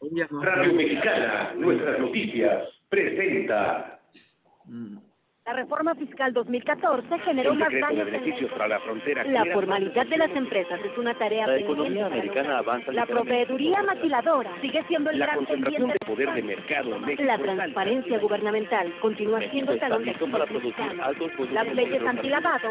Radio Mexicana, nuestras noticias, presenta. La reforma fiscal 2014 generó más daños beneficios para la frontera. La formalidad de las empresas es una tarea La economía americana avanza. La proveeduría maquiladora sigue siendo el la gran concentración de poder de mercado. México la transparencia gubernamental continúa siendo el talón de Las leyes antilavado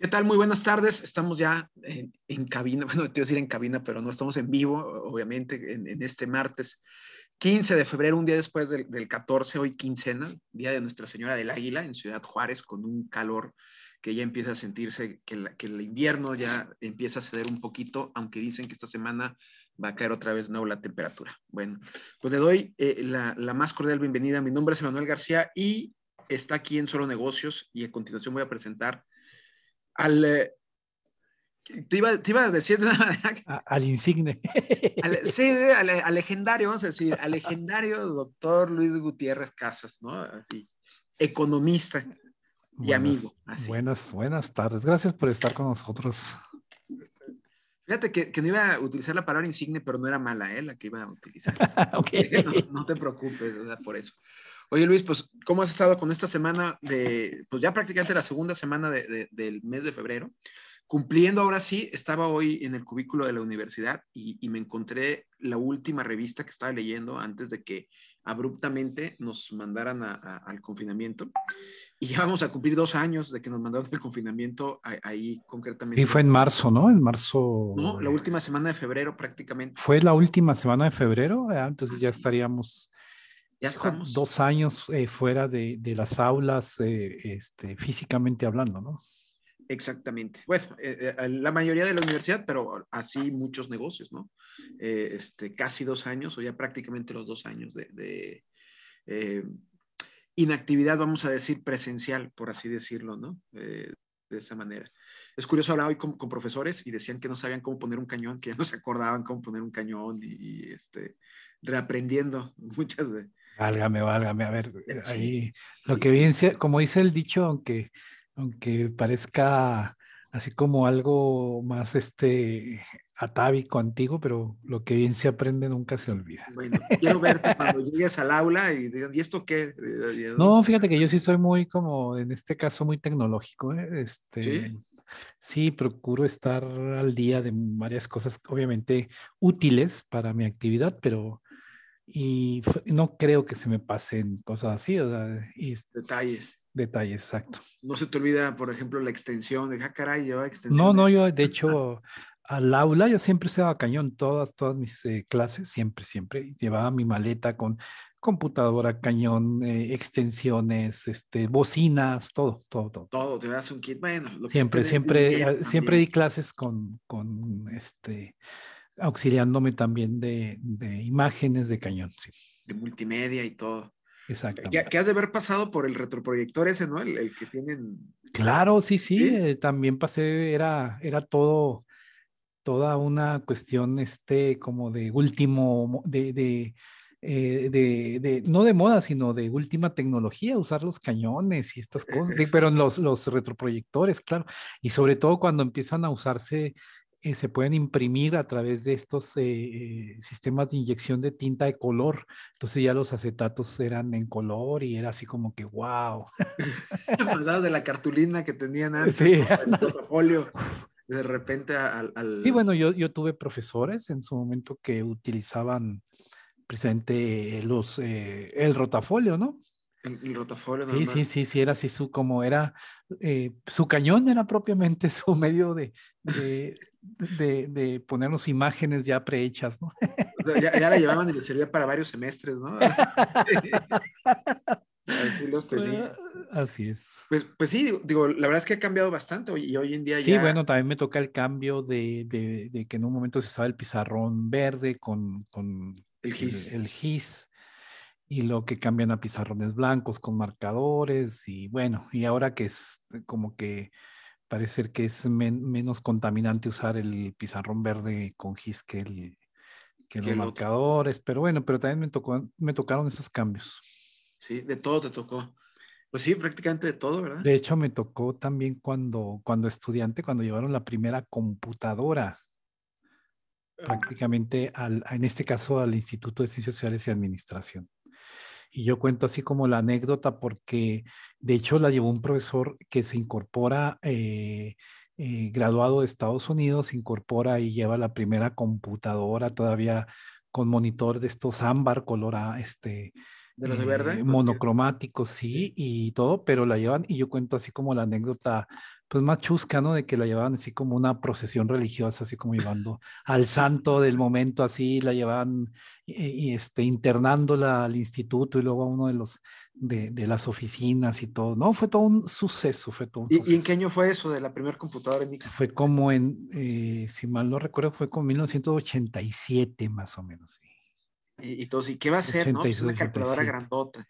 ¿Qué tal? Muy buenas tardes. Estamos ya en, cabina, bueno, te iba a decir en cabina, pero no, estamos en vivo, obviamente, en, este martes 15 de febrero, un día después del, 14, hoy quincena, día de Nuestra Señora del Águila en Ciudad Juárez, con un calor que ya empieza a sentirse, que, el invierno ya empieza a ceder un poquito, aunque dicen que esta semana va a caer otra vez nuevo la temperatura. Bueno, pues le doy eh, la, la más cordial bienvenida. Mi nombre es Emanuel García y está aquí en Solo Negocios y a continuación voy a presentar al... Eh, te iba, te iba a decir al insigne. sí, al, legendario, vamos a decir, al legendario doctor Luis Gutiérrez Casas, ¿no? Así, economista y amigo. Buenas, buenas tardes. Gracias por estar con nosotros. Fíjate que, no iba a utilizar la palabra insigne, pero no era mala, ¿eh? La que iba a utilizar. no, te preocupes, por eso. Oye Luis, pues, ¿cómo has estado con esta semana de, pues ya prácticamente la segunda semana del mes de febrero? Cumpliendo ahora sí, estaba hoy en el cubículo de la universidad y, me encontré la última revista que estaba leyendo antes de que abruptamente nos mandaran al confinamiento. Y ya vamos a cumplir dos años de que nos mandaron al confinamiento ahí concretamente. Y fue en marzo, ¿no? En marzo. No, la última semana de febrero prácticamente. Fue la última semana de febrero, entonces ya estaríamos ya estamos. Dos años eh, fuera de, las aulas, eh, este, físicamente hablando, ¿no? Exactamente. Bueno, eh, la mayoría de la universidad, pero así muchos negocios, ¿no? este, casi dos años o ya prácticamente los dos años de, inactividad, vamos a decir, presencial, por así decirlo, ¿no? de esa manera. Es curioso, hablar hoy con, profesores y decían que no sabían cómo poner un cañón, que ya no se acordaban cómo poner un cañón y, y este, reaprendiendo muchas de, Válgame, válgame. A ver, eh, ahí lo que bien, como dice el dicho, aunque, aunque parezca así como algo más este atávico, antiguo, pero lo que bien se aprende nunca se olvida. Bueno, quiero verte cuando llegues al aula y digan, ¿y esto qué? Eh, eh, no, fíjate que yo sí soy muy como, en este caso, muy tecnológico. Este, ¿Sí? sí, procuro estar al día de varias cosas, obviamente útiles para mi actividad, pero y no creo que se me pasen cosas así. detalles. Detalles, exacto. No se te olvida, por ejemplo, la extensión de, ah, caray, yo extensión. No, no, yo de hecho al aula yo siempre usaba cañón, todas, todas mis eh, clases, siempre, siempre. Llevaba mi maleta con computadora, cañón, eh, extensiones, este, bocinas, todo, todo, todo. Todo, te das un kit, bueno. Lo siempre, siempre, ah, siempre di clases con, con este auxiliándome también de, imágenes de cañón. De multimedia y todo. Exacto. Que, has de haber pasado por el retroproyector ese, ¿no? El, el que tienen. Claro, sí, sí, eh, también pasé, era, era todo, toda una cuestión, este, como de último, de, de, eh, de, de, no de moda, sino de última tecnología, usar los cañones y estas cosas, pero los, los retroproyectores, claro, y sobre todo cuando empiezan a usarse eh, se pueden imprimir a través de estos eh, sistemas de inyección de tinta de color. Entonces ya los acetatos eran en color y era así como que wow. de la cartulina que tenían antes, el rotafolio De repente al, al... bueno, yo, tuve profesores en su momento que utilizaban precisamente eh, los, el rotafolio, ¿no? El, rotafolio. Sí, sí, sí, sí, era así su, como era, su cañón era propiamente su medio de, de, de ponernos imágenes ya prehechas, ¿no? Ya, la llevaban y le servía para varios semestres, ¿no? así es. Pues, pues sí, digo, la verdad es que ha cambiado bastante y hoy en día Sí, bueno, también me toca el cambio de, que en un momento se usaba el pizarrón verde con, el GIS. el GIS y lo que cambian a pizarrones blancos con marcadores y bueno, y ahora que es como que Parece que es menos contaminante usar el pizarrón verde con gis que, los marcadores, pero bueno, pero también me, tocó, me tocaron esos cambios. Sí, de todo te tocó. Pues sí, prácticamente de todo, ¿verdad? De hecho, me tocó también cuando, cuando estudiante, cuando llevaron la primera computadora, ah. prácticamente al, en este caso al Instituto de Ciencias Sociales y Administración. Y yo cuento así como la anécdota porque de hecho la llevó un profesor que se incorpora eh, eh, graduado de Estados Unidos, incorpora y lleva la primera computadora todavía con monitor de estos ámbar color a este de los eh, sí y todo pero la llevan y yo cuento así como la anécdota pues más chusca, ¿no? De que la llevaban así como una procesión religiosa, así como llevando al santo del momento, así la llevaban este, internándola al instituto y luego a uno de los de, las oficinas y todo. No, fue todo un suceso, fue todo un ¿Y, suceso. ¿Y en qué año fue eso de la primera computadora en Fue como en, eh, si mal no recuerdo, fue como 1987 más o menos, Y, todos, ¿y qué va a ser, no? una calculadora grandota.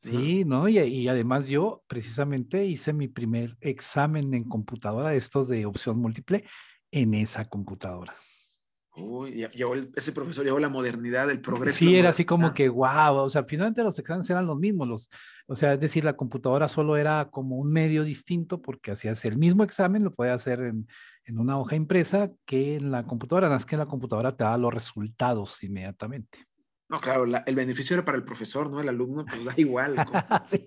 Sí, ¿no? Y, además yo precisamente hice mi primer examen en computadora, estos de opción múltiple, en esa computadora. Uy, oh, ese profesor llevó la modernidad, el progreso. Sí, era así como que, wow, o sea, finalmente los exámenes eran los mismos, los, o sea, es decir, la computadora solo era como un medio distinto porque hacías el mismo examen, lo podías hacer en, en una hoja impresa que en la computadora, nada más que en la computadora te da los resultados inmediatamente. No, claro, el beneficio era para el profesor, ¿no? El alumno, pues da igual. sí.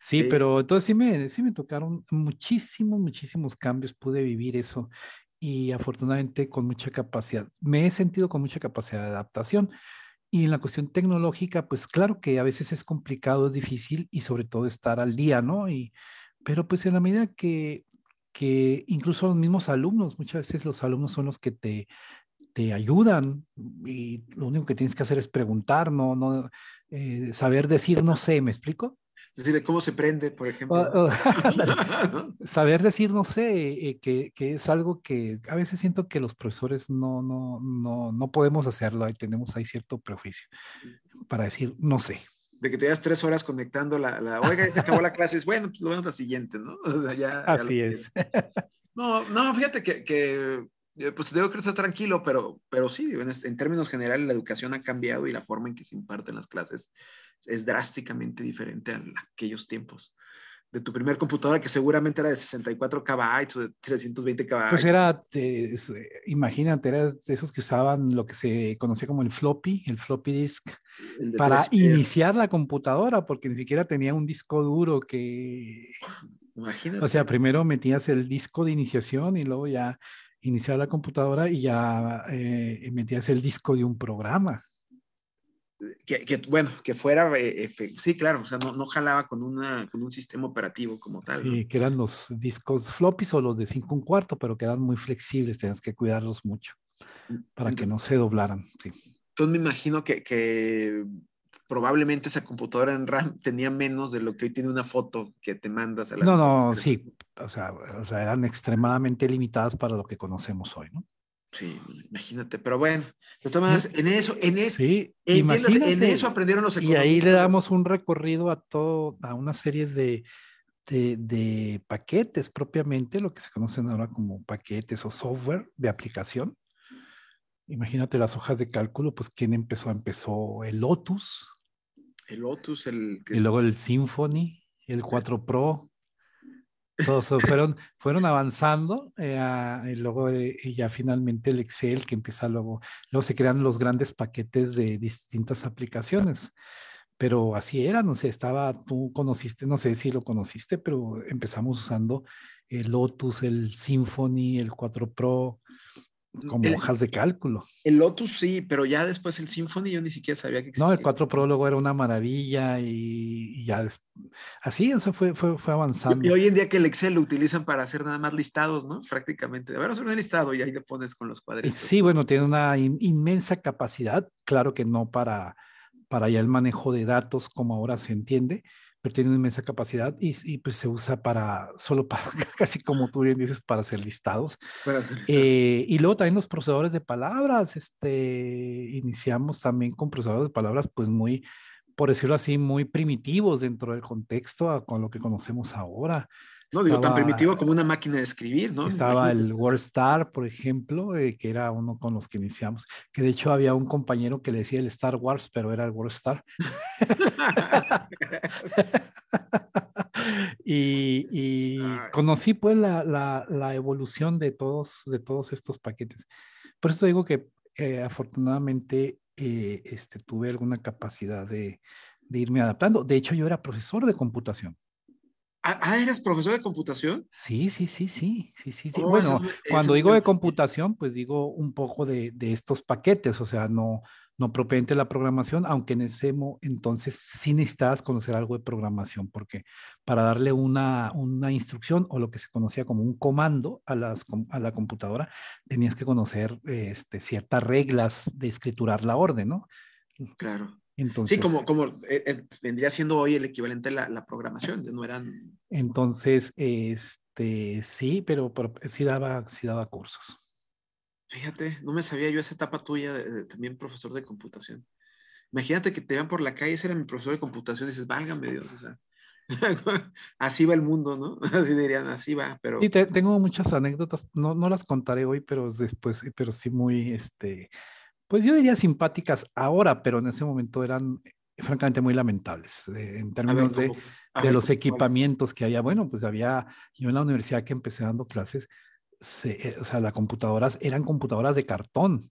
sí, pero entonces sí me, sí me tocaron muchísimos, muchísimos cambios, pude vivir eso y afortunadamente con mucha capacidad, me he sentido con mucha capacidad de adaptación. Y en la cuestión tecnológica, pues claro que a veces es complicado, es difícil y sobre todo estar al día, ¿no? Y, pero pues en la medida que, que incluso los mismos alumnos, muchas veces los alumnos son los que te, te ayudan y lo único que tienes que hacer es preguntar, no, no eh, saber decir no sé, ¿me explico? decir cómo se prende, por ejemplo. saber decir no sé, eh, que, que, es algo que a veces siento que los profesores no, no, no, no podemos hacerlo ahí tenemos ahí cierto prejuicio para decir no sé de que te das tres horas conectando la, la oiga, se acabó la clase, es bueno, pues lo vemos la siguiente, ¿no? Así es. No, no, fíjate que, que eh, pues tengo que estar tranquilo, pero, pero sí, en, términos generales la educación ha cambiado y la forma en que se imparten las clases es drásticamente diferente a aquellos tiempos. De tu primer computadora que seguramente era de 64 KB o de 320 KB. Pues era, eh, imagínate, era de esos que usaban lo que se conocía como el floppy, el floppy disk, para iniciar la computadora, porque ni siquiera tenía un disco duro que... Imagínate. O sea, primero metías el disco de iniciación y luego ya Iniciar la computadora y ya eh, metías el disco de un programa. Que, bueno, que fuera, eh, sí, claro, o sea, no, no jalaba con, una, con un sistema operativo como tal. Sí, que eran los discos floppies o los de 5 un cuarto, pero que eran muy flexibles, tenías que cuidarlos mucho mm, para que no se doblaran, sí. Entonces me imagino que probablemente esa computadora en RAM tenía menos de lo que hoy tiene una foto que te mandas a la. No, no, sí, o sea, sea, eran extremadamente limitadas para lo que conocemos hoy, ¿no? Sí, imagínate, pero bueno, en eso, en eso, en, eso aprendieron los equipos. Y ahí le damos un recorrido a todo, a una serie de, de, de paquetes propiamente, lo que se conocen ahora como paquetes o software de aplicación. Imagínate las hojas de cálculo, pues quién empezó, empezó el Lotus, el Lotus, el... Y luego el Symphony, el 4 Pro. Todos fueron, fueron avanzando eh, y luego eh, ya finalmente el Excel que empieza luego, luego se crean los grandes paquetes de distintas aplicaciones pero así era, no sé, estaba, tú conociste, no sé si lo conociste, pero empezamos usando el Lotus, el Symphony, el 4 Pro, como hojas de cálculo. El Lotus sí, pero ya después el Symphony yo ni siquiera sabía que existía. No, el cuatro prólogo era una maravilla y, ya así, o sea, fue, fue, fue avanzando. Y, hoy en día que el Excel lo utilizan para hacer nada más listados, ¿no? Prácticamente. A ver, un listado y ahí le pones con los cuadritos. Sí, bueno, tiene una inmensa capacidad, claro que no para, para ya el manejo de datos como ahora se entiende, pero tiene una inmensa capacidad y, pues se usa para, solo para, casi como tú bien dices, para hacer listados. Eh, y luego también los procesadores de palabras, este, iniciamos también con procesadores de palabras pues muy, por decirlo así, muy primitivos dentro del contexto con lo que conocemos ahora. No digo tan primitivo como una máquina de escribir, ¿no? Estaba el star por ejemplo, eh, que era uno con los que iniciamos, que de hecho había un compañero que le decía el Star Wars, pero era el WordStar. y, y conocí pues la, evolución de todos, de todos estos paquetes. Por eso digo que eh, afortunadamente eh, este, tuve alguna capacidad de irme adaptando. De hecho, yo era profesor de computación. Ah, ah, ¿eras profesor de computación? Sí, sí, sí, sí, sí, sí. sí. Oh, bueno, cuando digo de computación, pues digo un poco de, de, estos paquetes, o sea, no, no propiamente la programación, aunque en ese entonces sí necesitabas conocer algo de programación, porque para darle una, una instrucción o lo que se conocía como un comando a, las, a la computadora, tenías que conocer este, ciertas reglas de escriturar la orden, ¿no? Claro sí, como, como eh, eh, vendría siendo hoy el equivalente a la, la programación, no eran... Entonces, este, sí, pero, sí, daba, sí daba cursos. Fíjate, no me sabía yo esa etapa tuya de, también profesor de computación. Imagínate que te vean por la calle, ese era mi profesor de computación, y dices, válgame Dios, o sea, así va el mundo, ¿no? Así dirían, así va, pero... Y tengo muchas anécdotas, no, no las contaré hoy, pero después, pero sí muy, este, pues yo diría simpáticas ahora, pero en ese momento eran eh, francamente muy lamentables eh, en términos de, los equipamientos que había. Bueno, pues había, yo en la universidad que empecé dando clases, eh, o sea, las computadoras eran computadoras de cartón.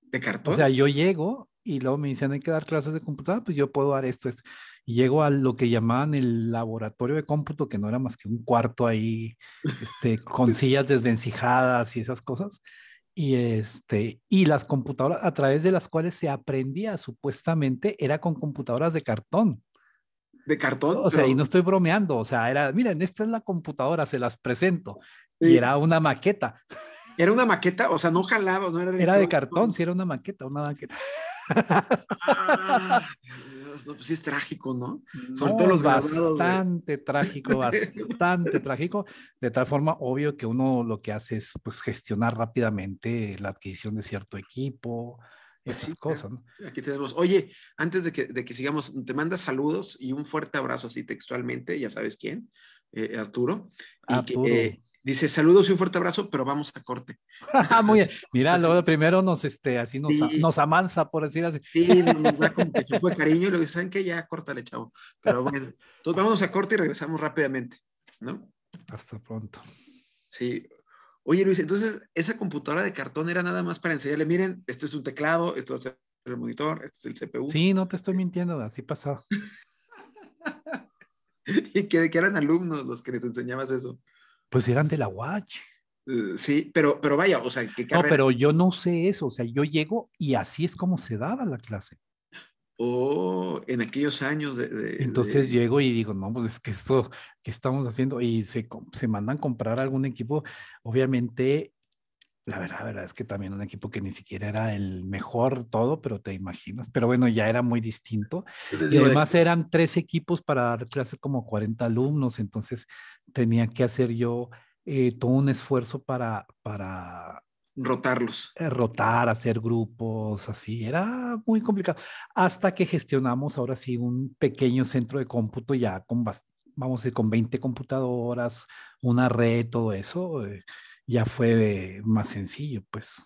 ¿De cartón? O sea, yo llego y luego me dicen, hay que dar clases de computadora, pues yo puedo dar esto, esto. Y llego a lo que llamaban el laboratorio de cómputo, que no era más que un cuarto ahí, este, con sillas desvencijadas y esas cosas y, este, y las computadoras a través de las cuales se aprendía supuestamente era con computadoras de cartón. De cartón. O sea, y no estoy bromeando, o sea, era, miren, esta es la computadora, se las presento. Y era una maqueta. Era una maqueta, o sea, no jalaba, no era. Era de cartón, sí, era una maqueta, una maqueta. Ah. Pues, pues, es trágico, ¿no? todo los Bastante trágico, bastante trágico. De tal forma, obvio que uno lo que hace es pues gestionar rápidamente la adquisición de cierto equipo, pues esas cosas, ¿no? Aquí tenemos. Oye, antes de que, de que sigamos, te manda saludos y un fuerte abrazo así textualmente, ya sabes quién. Eh, Arturo. Y eh, dice, saludos y un fuerte abrazo, pero vamos a corte. Muy bien. Mira, primero nos, este, así nos, nos amansa, por decir así. Sí, nos da como que de cariño y luego dicen que ya, córtale, chavo. Pero bueno, entonces vamos a corte y regresamos rápidamente, ¿no? Hasta pronto. Sí. Oye, Luis, entonces esa computadora de cartón era nada más para enseñarle, miren, esto es un teclado, esto va a ser el monitor, esto es el CPU. Sí, no te estoy mintiendo, así pasó. y que, eran alumnos los que les enseñabas eso. Pues eran de la UACH. Eh, sí, pero, pero vaya, o sea, que... No, pero yo no sé eso, o sea, yo llego y así es como se daba la clase. Oh, en aquellos años de... Entonces llego y digo, no, pues es que esto que estamos haciendo y se, se mandan comprar algún equipo, obviamente la verdad, la verdad es que también un equipo que ni siquiera era el mejor todo, pero te imaginas. Pero bueno, ya era muy distinto. Y además eran tres equipos para dar como 40 alumnos, entonces tenía que hacer yo eh, todo un esfuerzo para, para rotarlos. Eh, rotar, hacer grupos, así, era muy complicado. Hasta que gestionamos ahora sí un pequeño centro de cómputo ya con, vamos con 20 computadoras, una red, todo eso. Eh, ya fue más sencillo, pues.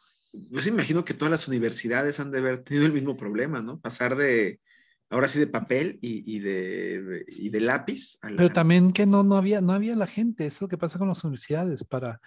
Pues imagino que todas las universidades han de haber tenido el mismo problema, ¿no? Pasar de, ahora sí, de papel y, de, de, lápiz. Pero también que no, no, había, no había la gente, eso que pasa con las universidades, para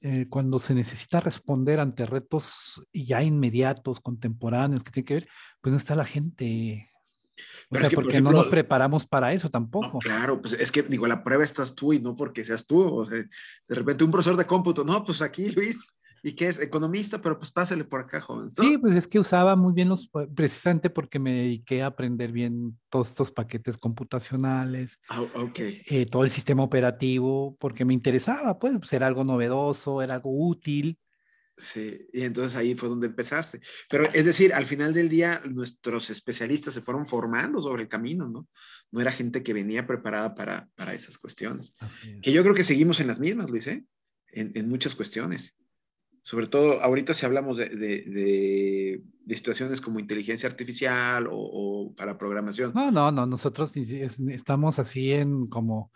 eh, cuando se necesita responder ante retos ya inmediatos, contemporáneos, que tiene que ver, pues no está la gente pero o sea, es que, porque no nos preparamos para eso tampoco. claro, pues es que digo, la prueba estás tú y no porque seas tú. O sea, de repente un profesor de cómputo, no, pues aquí Luis, y que es economista, pero pues pásale por acá, joven. Sí, pues es que usaba muy bien los, precisamente porque me dediqué a aprender bien todos estos paquetes computacionales, Ah, okay. Eh, todo el sistema operativo, porque me interesaba, pues, ser era algo novedoso, era algo útil. Sí, y entonces ahí fue donde empezaste. Pero es decir, al final del día nuestros especialistas se fueron formando sobre el camino, ¿no? No era gente que venía preparada para, para esas cuestiones. Que yo creo que seguimos en las mismas, Luis, ¿eh? en, en, muchas cuestiones. Sobre todo, ahorita si hablamos de, de, de, situaciones como inteligencia artificial o, o, para programación. No, no, no, nosotros estamos así en como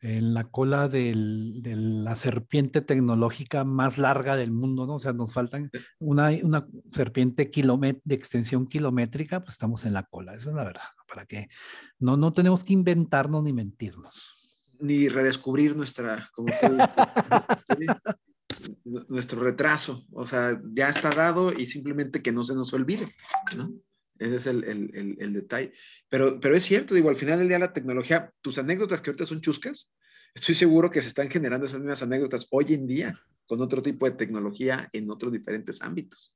en la cola de la serpiente tecnológica más larga del mundo, ¿no? O sea, nos faltan una, una serpiente de extensión kilométrica, pues estamos en la cola, eso es la verdad, para que no, no tenemos que inventarnos ni mentirnos. Ni redescubrir nuestra, como nuestro retraso, o sea, ya está dado y simplemente que no se nos olvide, ¿no? Ese es el, el, el, detalle. Pero, pero es cierto, digo, al final del día la tecnología, tus anécdotas que ahorita son chuscas, estoy seguro que se están generando esas mismas anécdotas hoy en día con otro tipo de tecnología en otros diferentes ámbitos.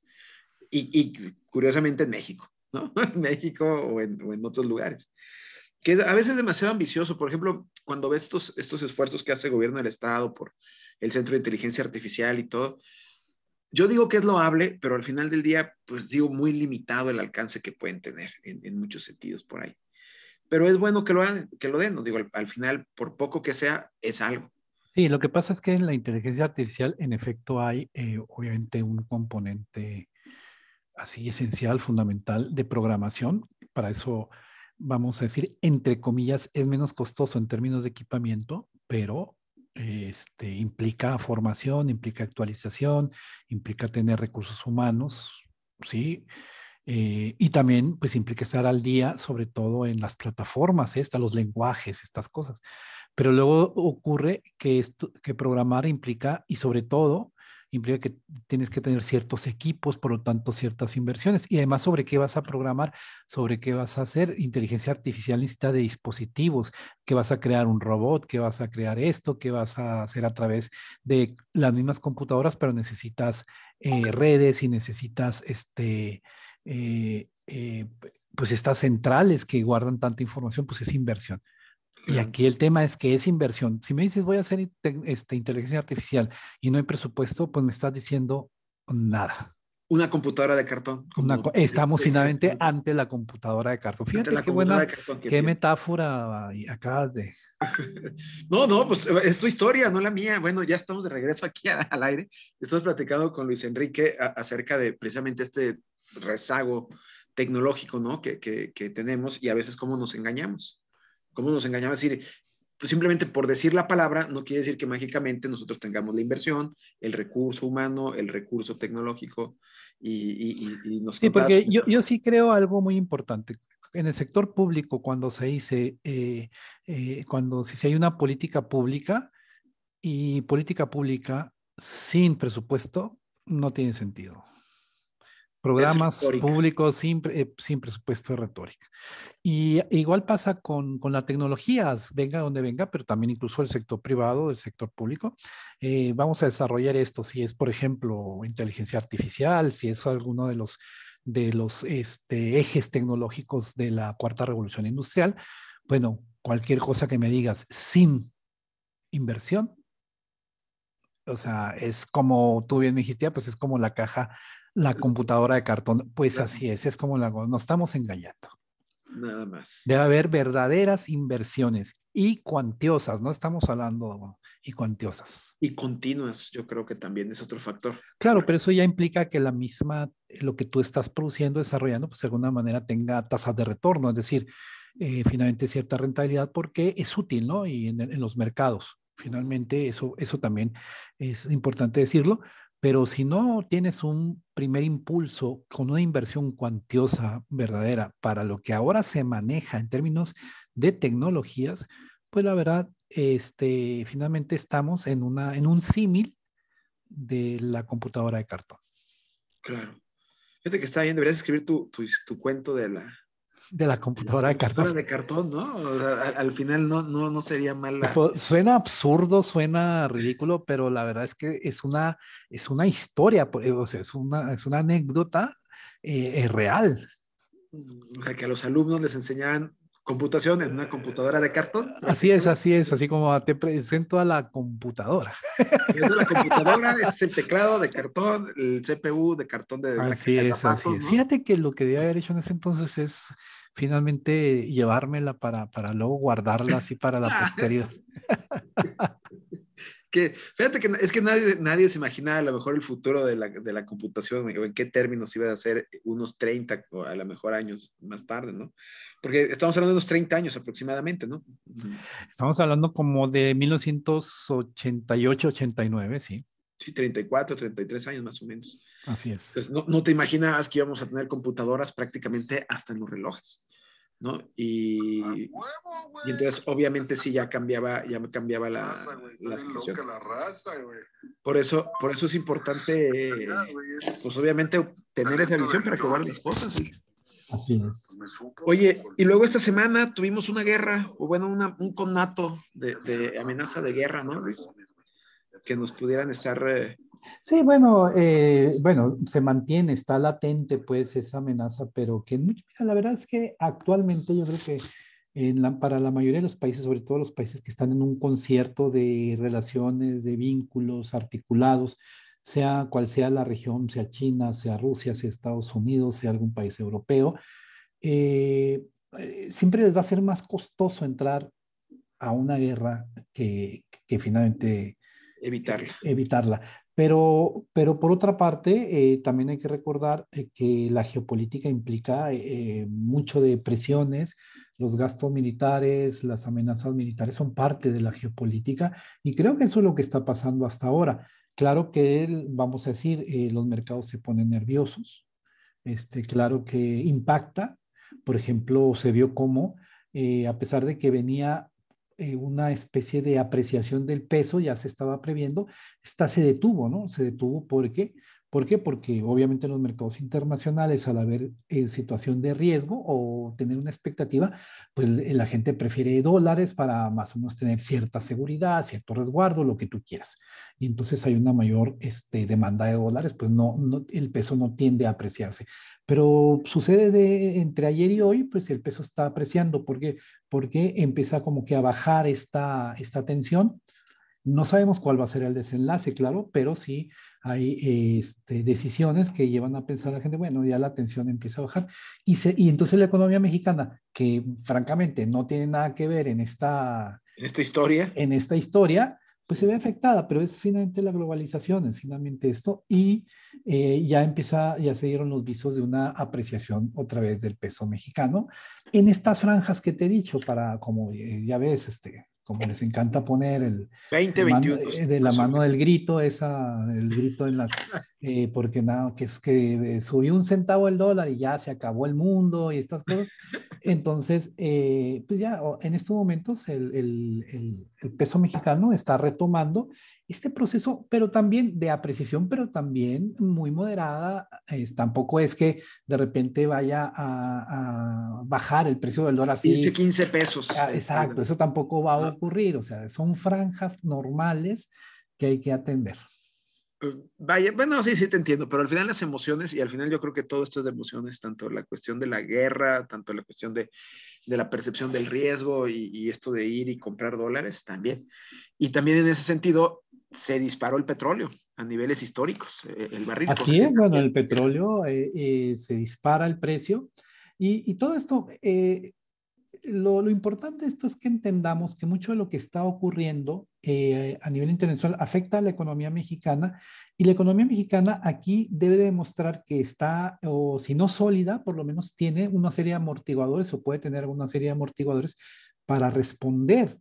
Y, y curiosamente en México, ¿no? En México o en, en, otros lugares. Que a veces es demasiado ambicioso. Por ejemplo, cuando ves estos, estos esfuerzos que hace el gobierno del Estado por el Centro de Inteligencia Artificial y todo, yo digo que es loable, pero al final del día, pues digo, muy limitado el alcance que pueden tener en, muchos sentidos por ahí. Pero es bueno que lo, que lo den, nos digo, al, final, por poco que sea, es algo. Sí, lo que pasa es que en la inteligencia artificial, en efecto, hay eh, obviamente un componente así esencial, fundamental de programación. Para eso, vamos a decir, entre comillas, es menos costoso en términos de equipamiento, pero este, implica formación, implica actualización, implica tener recursos humanos, ¿sí? Eh, y también, pues, implica estar al día, sobre todo en las plataformas, está ¿eh? los lenguajes, estas cosas. Pero luego ocurre que, esto, que programar implica, y sobre todo, implica que tienes que tener ciertos equipos, por lo tanto, ciertas inversiones. Y además, sobre qué vas a programar, sobre qué vas a hacer. Inteligencia artificial necesita de dispositivos, que vas a crear un robot, que vas a crear esto, que vas a hacer a través de las mismas computadoras, pero necesitas eh, redes y necesitas este... Eh, eh, pues estas centrales que guardan tanta información, pues es inversión. Y aquí el tema es que es inversión. Si me dices voy a hacer este, inteligencia artificial y no hay presupuesto, pues me estás diciendo nada. Una computadora de cartón. estamos finalmente ante la computadora de cartón. Fíjate qué buena, qué metáfora acabas de. No, no, pues eh, es tu historia, no la mía. Bueno, ya estamos de regreso aquí al aire. Estamos platicando con Luis Enrique acerca de precisamente este rezago tecnológico, ¿no? Que, que, que tenemos y a veces cómo nos engañamos. ¿Cómo nos engañaba? Es decir, pues, simplemente por decir la palabra no quiere decir que mágicamente nosotros tengamos la inversión, el recurso humano, el recurso tecnológico y, y, y, nos... Sí, porque yo, sí creo algo muy importante. En el sector público, cuando se dice, eh, eh, cuando si se hay una política pública y política pública sin presupuesto, no tiene sentido programas públicos sin, eh, sin, presupuesto de retórica. Y e igual pasa con, con las tecnologías, venga donde venga, pero también incluso el sector privado, el sector público. Eh, vamos a desarrollar esto, si es, por ejemplo, inteligencia artificial, si es alguno de los, de los este, ejes tecnológicos de la cuarta revolución industrial. Bueno, cualquier cosa que me digas sin inversión, o sea, es como tú bien me dijiste, ah, pues es como la caja la computadora de cartón. Pues así es, es como la... Nos estamos engañando. Nada más. Debe haber verdaderas inversiones y cuantiosas, no estamos hablando y cuantiosas. Y continuas, yo creo que también es otro factor. Claro, pero eso ya implica que la misma, lo que tú estás produciendo, desarrollando, pues de alguna manera tenga tasas de retorno, es decir, eh, finalmente cierta rentabilidad porque es útil, ¿no? Y en, los mercados, finalmente eso, eso también es importante decirlo, pero si no tienes un primer impulso con una inversión cuantiosa verdadera para lo que ahora se maneja en términos de tecnologías, pues la verdad, este, finalmente estamos en, una, en un símil de la computadora de cartón. Claro. Este que está bien, deberías escribir tu, tu, tu cuento de la, de la computadora de cartón. de cartón, ¿no? al, final no, no, sería mala. Suena absurdo, suena ridículo, pero la verdad es que es una, es una historia, eh, o sea, es una, es una anécdota eh, eh, real. O sea, que a los alumnos les enseñaban computación en una computadora de cartón. Así es, así es, así como te presento a la computadora. la computadora, es el teclado de cartón, el CPU de cartón de... Así es, así es. Fíjate que lo que debía haber hecho en ese entonces es finalmente llevármela para, para luego guardarla así para la posteridad. fíjate que es que nadie, nadie se imaginaba a lo mejor el futuro de la, computación o en qué términos iba a ser unos 30 o a lo mejor años más tarde, ¿no? Porque estamos hablando de unos 30 años aproximadamente, ¿no? Estamos hablando como de 1988, 89, sí. Sí, 34, 33 años más o menos. Así es. no, no, te imaginabas que íbamos a tener computadoras prácticamente hasta en los relojes. ¿no? Y, entonces, obviamente, sí, ya cambiaba, ya cambiaba la, la, situación. por eso, por eso es importante, pues obviamente, tener esa visión para cobrar las cosas. Así es. Oye, y luego esta semana tuvimos una guerra, o bueno, una, un conato de, de amenaza de guerra, ¿no, Luis? que nos pudieran estar... Eh, sí, bueno, eh, bueno, se mantiene, está latente pues esa amenaza, pero que la verdad es que actualmente yo creo que en la, para la mayoría de los países, sobre todo los países que están en un concierto de relaciones, de vínculos articulados, sea cual sea la región, sea China, sea Rusia, sea Estados Unidos, sea algún país europeo, eh, siempre les va a ser más costoso entrar a una guerra que, que finalmente evitarla. Evitarla. Pero, pero por otra parte, eh, también hay que recordar eh, que la geopolítica implica eh, mucho de presiones, los gastos militares, las amenazas militares son parte de la geopolítica y creo que eso es lo que está pasando hasta ahora. Claro que, vamos a decir, los mercados se ponen nerviosos, este, claro que impacta, por ejemplo, se vio cómo, a pesar de que venía eh, una especie de apreciación del peso, ya se estaba previendo, esta se detuvo, ¿no? Se detuvo porque ¿Por qué? Porque obviamente en los mercados internacionales, al haber eh, situación de riesgo o tener una expectativa, pues eh, la gente prefiere dólares para más o menos tener cierta seguridad, cierto resguardo, lo que tú quieras. Y entonces hay una mayor este, demanda de dólares, pues no, el peso no tiende a apreciarse. Pero sucede de, entre ayer y hoy, pues el peso está apreciando. ¿Por qué? Porque empieza como que a bajar esta, esta tensión. No sabemos cuál va a ser el desenlace, claro, pero sí hay este, decisiones que llevan a pensar a la gente, bueno, ya la tensión empieza a bajar. Y, y entonces la economía mexicana, que francamente no tiene nada que ver en esta, ¿En esta historia, en esta historia pues se ve afectada, pero es finalmente la globalización, es finalmente esto, y eh, ya empieza, ya se dieron los visos de una apreciación otra vez del peso mexicano en estas franjas que te he dicho, para como eh, ya ves, este, como les encanta poner el eh, de la mano del grito, esa, el grito en las, eh, porque nada, que es que eh, subió un centavo el dólar y ya se acabó el mundo y estas cosas. Entonces, pues ya en estos momentos el, el, el, peso mexicano está retomando este proceso, pero también de apreciación, pero también muy moderada, tampoco es que de repente vaya a, bajar el precio del dólar. Así, 15 pesos. Eh, exacto, eso tampoco va a ocurrir, o sea, son franjas normales que hay que atender. Pues, vaya, bueno, sí, sí te entiendo, pero al final las emociones, y al final yo creo que todo esto es de emociones, tanto la cuestión de la guerra, tanto la cuestión de, de la percepción del riesgo y, y, esto de ir y comprar dólares también. Y también en ese sentido, se disparó el petróleo a niveles históricos, eh, el barril. Así es, bueno, el petróleo eh, eh, se dispara el precio y, todo esto, lo, importante de esto es que entendamos que mucho de lo que está ocurriendo a nivel internacional afecta a la economía mexicana y la economía mexicana aquí debe demostrar que está, o si no sólida, por lo menos tiene una serie de amortiguadores o puede tener una serie de amortiguadores para responder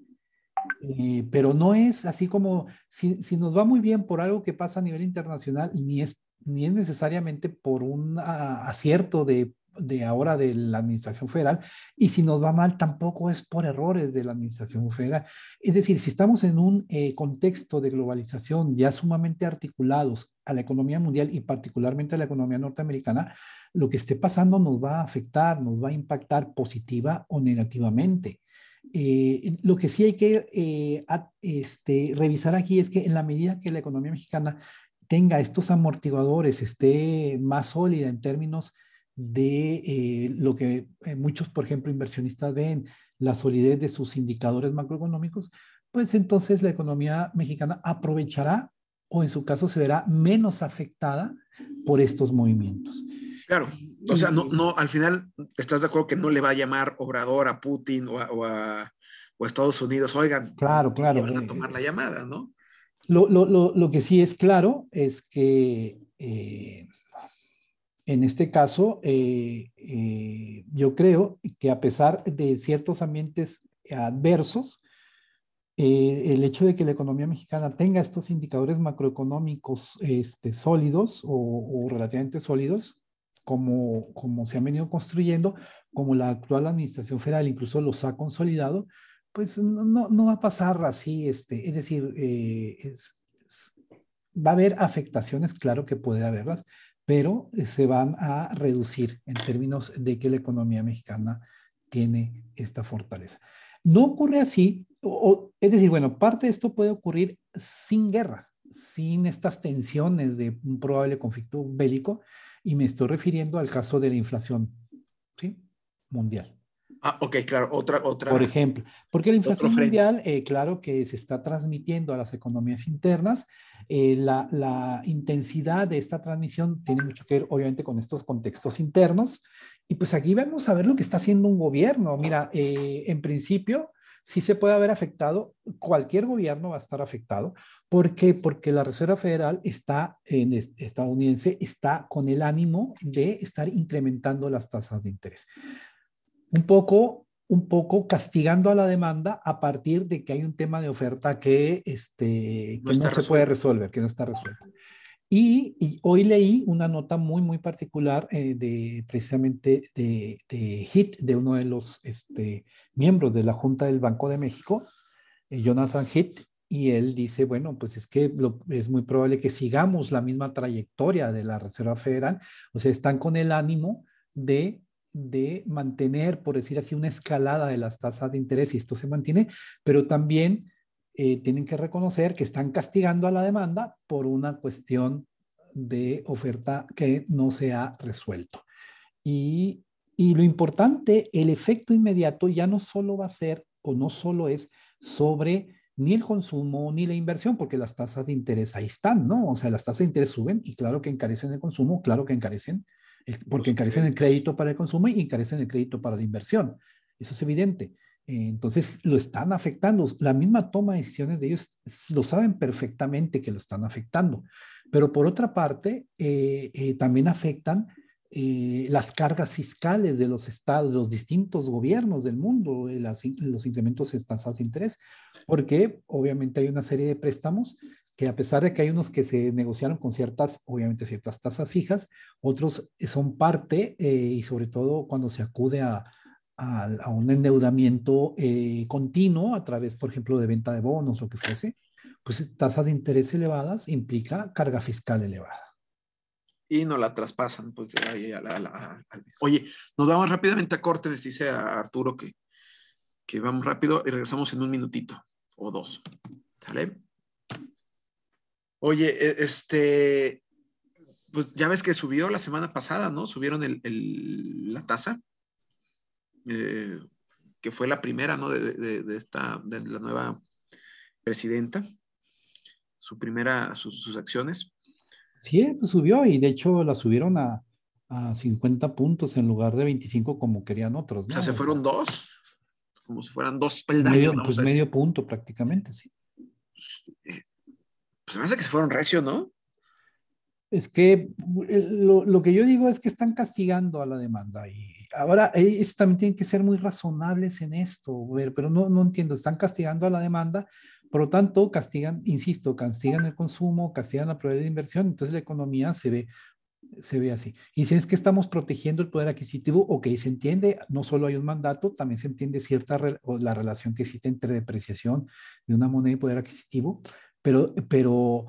eh, pero no es así como, si, nos va muy bien por algo que pasa a nivel internacional, ni es, ni es necesariamente por un ah, acierto de, de ahora de la Administración Federal, y si nos va mal tampoco es por errores de la Administración Federal. Es decir, si estamos en un eh, contexto de globalización ya sumamente articulados a la economía mundial y particularmente a la economía norteamericana, lo que esté pasando nos va a afectar, nos va a impactar positiva o negativamente. Eh, lo que sí hay que eh, este, revisar aquí es que en la medida que la economía mexicana tenga estos amortiguadores, esté más sólida en términos de eh, lo que muchos, por ejemplo, inversionistas ven, la solidez de sus indicadores macroeconómicos, pues entonces la economía mexicana aprovechará o en su caso se verá menos afectada por estos movimientos. Claro, o sea, no, no, al final estás de acuerdo que no le va a llamar Obrador a Putin o a, Estados Unidos, oigan, claro, claro, van a eh, tomar la llamada, ¿no? Lo, lo, lo, que sí es claro es que eh, en este caso, eh, yo creo que a pesar de ciertos ambientes adversos, el hecho de que la economía mexicana tenga estos indicadores macroeconómicos este, sólidos o, o, relativamente sólidos como, como se han venido construyendo, como la actual administración federal incluso los ha consolidado, pues no, no va a pasar así, este, es decir, eh, va a haber afectaciones, claro que puede haberlas, pero eh, se van a reducir en términos de que la economía mexicana tiene esta fortaleza. No ocurre así, o, es decir, bueno, parte de esto puede ocurrir sin guerra, sin estas tensiones de un probable conflicto bélico, y me estoy refiriendo al caso de la inflación mundial. Ah, ok, claro, otra, otra. Por ejemplo, porque la inflación mundial, eh, claro que se está transmitiendo a las economías internas, eh, la, intensidad de esta transmisión tiene mucho que ver, obviamente, con estos contextos internos. Y pues aquí vamos a ver lo que está haciendo un gobierno. Mira, eh, en principio, sí se puede haber afectado, cualquier gobierno va a estar afectado. ¿Por qué? Porque la Reserva Federal está en estadounidense está con el ánimo de estar incrementando las tasas de interés. Un poco un poco castigando a la demanda a partir de que hay un tema de oferta que, este, que no, se puede resolver, que no está resuelto. Y, hoy leí una nota muy, muy particular eh, de precisamente de, HIT, de uno de los este, miembros de la Junta del Banco de México, eh, Jonathan HIT, y él dice, bueno, pues es que es muy probable que sigamos la misma trayectoria de la Reserva Federal, o sea, están con el ánimo de de mantener, por decir así, una escalada de las tasas de interés y esto se mantiene, pero también eh, tienen que reconocer que están castigando a la demanda por una cuestión de oferta que no se ha resuelto. Y, y lo importante, el efecto inmediato ya no solo va a ser o no solo es sobre ni el consumo ni la inversión, porque las tasas de interés ahí están, ¿no? O sea, las tasas de interés suben y claro que encarecen el consumo, claro que encarecen, porque encarecen el crédito para el consumo y encarecen el crédito para la inversión. Eso es evidente. Eh, entonces lo están afectando. La misma toma de decisiones de ellos lo saben perfectamente que lo están afectando. Pero por otra parte, eh, eh, también afectan las cargas fiscales de los estados, los distintos gobiernos del mundo, los incrementos en tasas de interés, porque obviamente hay una serie de préstamos que a pesar de que hay unos que se negociaron con ciertas, obviamente ciertas tasas fijas, otros son parte y sobre todo cuando se acude a, a, un endeudamiento eh, continuo a través, por ejemplo, de venta de bonos o que fuese, pues tasas de interés elevadas implica carga fiscal elevada. Y no la traspasan, pues Oye, nos vamos rápidamente a corte, les dice a Arturo que, que vamos rápido y regresamos en un minutito o dos. ¿Sale? Oye, e, este, pues ya ves que subió la semana pasada, ¿no? Subieron el, la tasa. Eh, que fue la primera, ¿no? De, esta, de la nueva presidenta, su primera, sus acciones. Sí, eh, pues subió y de hecho la subieron a, a 50 puntos en lugar de 25 como querían otros. ¿no? se fueron dos, como si fueran dos pues peldaños. Medio, pues medio punto prácticamente, sí. Eh, pues me parece que se fueron recio, ¿no? Es que lo, lo, que yo digo es que están castigando a la demanda y ahora ellos también tienen que ser muy razonables en esto, pero no, no entiendo, están castigando a la demanda, por lo tanto castigan, insisto, castigan el consumo, castigan la probabilidad de inversión, entonces la economía se ve se ve así. Y si es que estamos protegiendo el poder adquisitivo, ok, se entiende, no solo hay un mandato, también se entiende cierta la relación que existe entre depreciación de una moneda y poder adquisitivo, pero, pero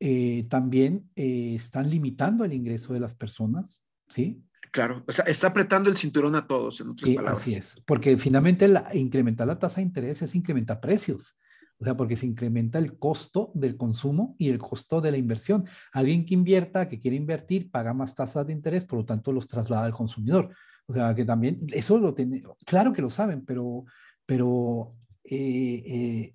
eh, también eh, están limitando el ingreso de las personas, ¿sí? Claro, o sea, está apretando el cinturón a todos, en otras sí, Así es, porque finalmente la, incrementar la tasa de interés es incrementar precios. O sea, porque se incrementa el costo del consumo y el costo de la inversión. Alguien que invierta, que quiere invertir, paga más tasas de interés, por lo tanto los traslada al consumidor. O sea, que también eso lo tiene, claro que lo saben, pero, pero eh, eh,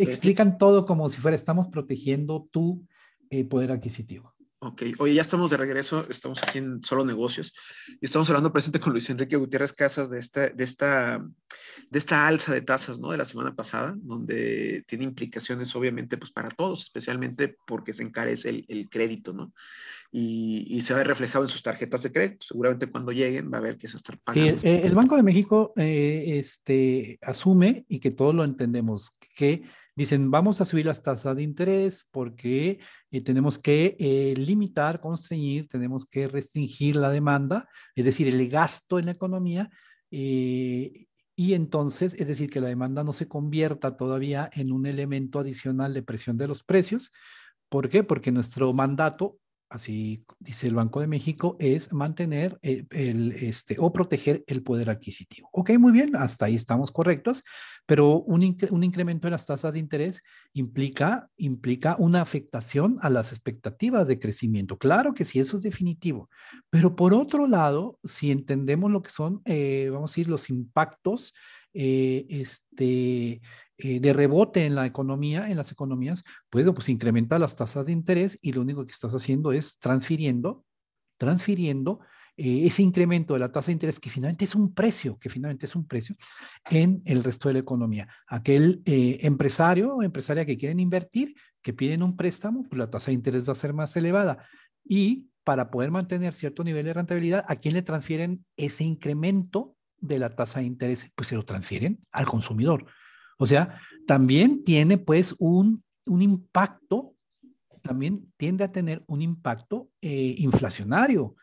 explican todo como si fuera estamos protegiendo tu eh, poder adquisitivo. Ok, oye, ya estamos de regreso, estamos aquí en Solo Negocios y estamos hablando presente con Luis Enrique Gutiérrez Casas de esta, de esta, de esta alza de tasas, ¿no? De la semana pasada, donde tiene implicaciones obviamente pues para todos, especialmente porque se encarece el, crédito, ¿no? Y, se va a ver reflejado en sus tarjetas de crédito. Seguramente cuando lleguen va a ver que se estar pagando. Eh, el, Banco de México eh, este, asume y que todos lo entendemos, que dicen, vamos a subir las tasas de interés porque eh, tenemos que eh, limitar, constreñir, tenemos que restringir la demanda, es decir, el gasto en la economía. Eh, y entonces, es decir, que la demanda no se convierta todavía en un elemento adicional de presión de los precios. ¿Por qué? Porque nuestro mandato así dice el Banco de México, es mantener eh, el, este, o proteger el poder adquisitivo. Ok, muy bien, hasta ahí estamos correctos, pero un, un incremento de las tasas de interés implica, implica una afectación a las expectativas de crecimiento. Claro que sí, eso es definitivo. Pero por otro lado, si entendemos lo que son, eh, vamos a decir, los impactos eh, este, eh, de rebote en la economía, en las economías, pues, pues incrementa las tasas de interés y lo único que estás haciendo es transfiriendo, transfiriendo eh, ese incremento de la tasa de interés, que finalmente es un precio, que finalmente es un precio, en el resto de la economía. Aquel eh, empresario o empresaria que quieren invertir, que piden un préstamo, pues la tasa de interés va a ser más elevada. Y para poder mantener cierto nivel de rentabilidad, ¿a quién le transfieren ese incremento de la tasa de interés? Pues se lo transfieren al consumidor. O sea, también tiene pues un, impacto, también tiende a tener un impacto eh, inflacionario.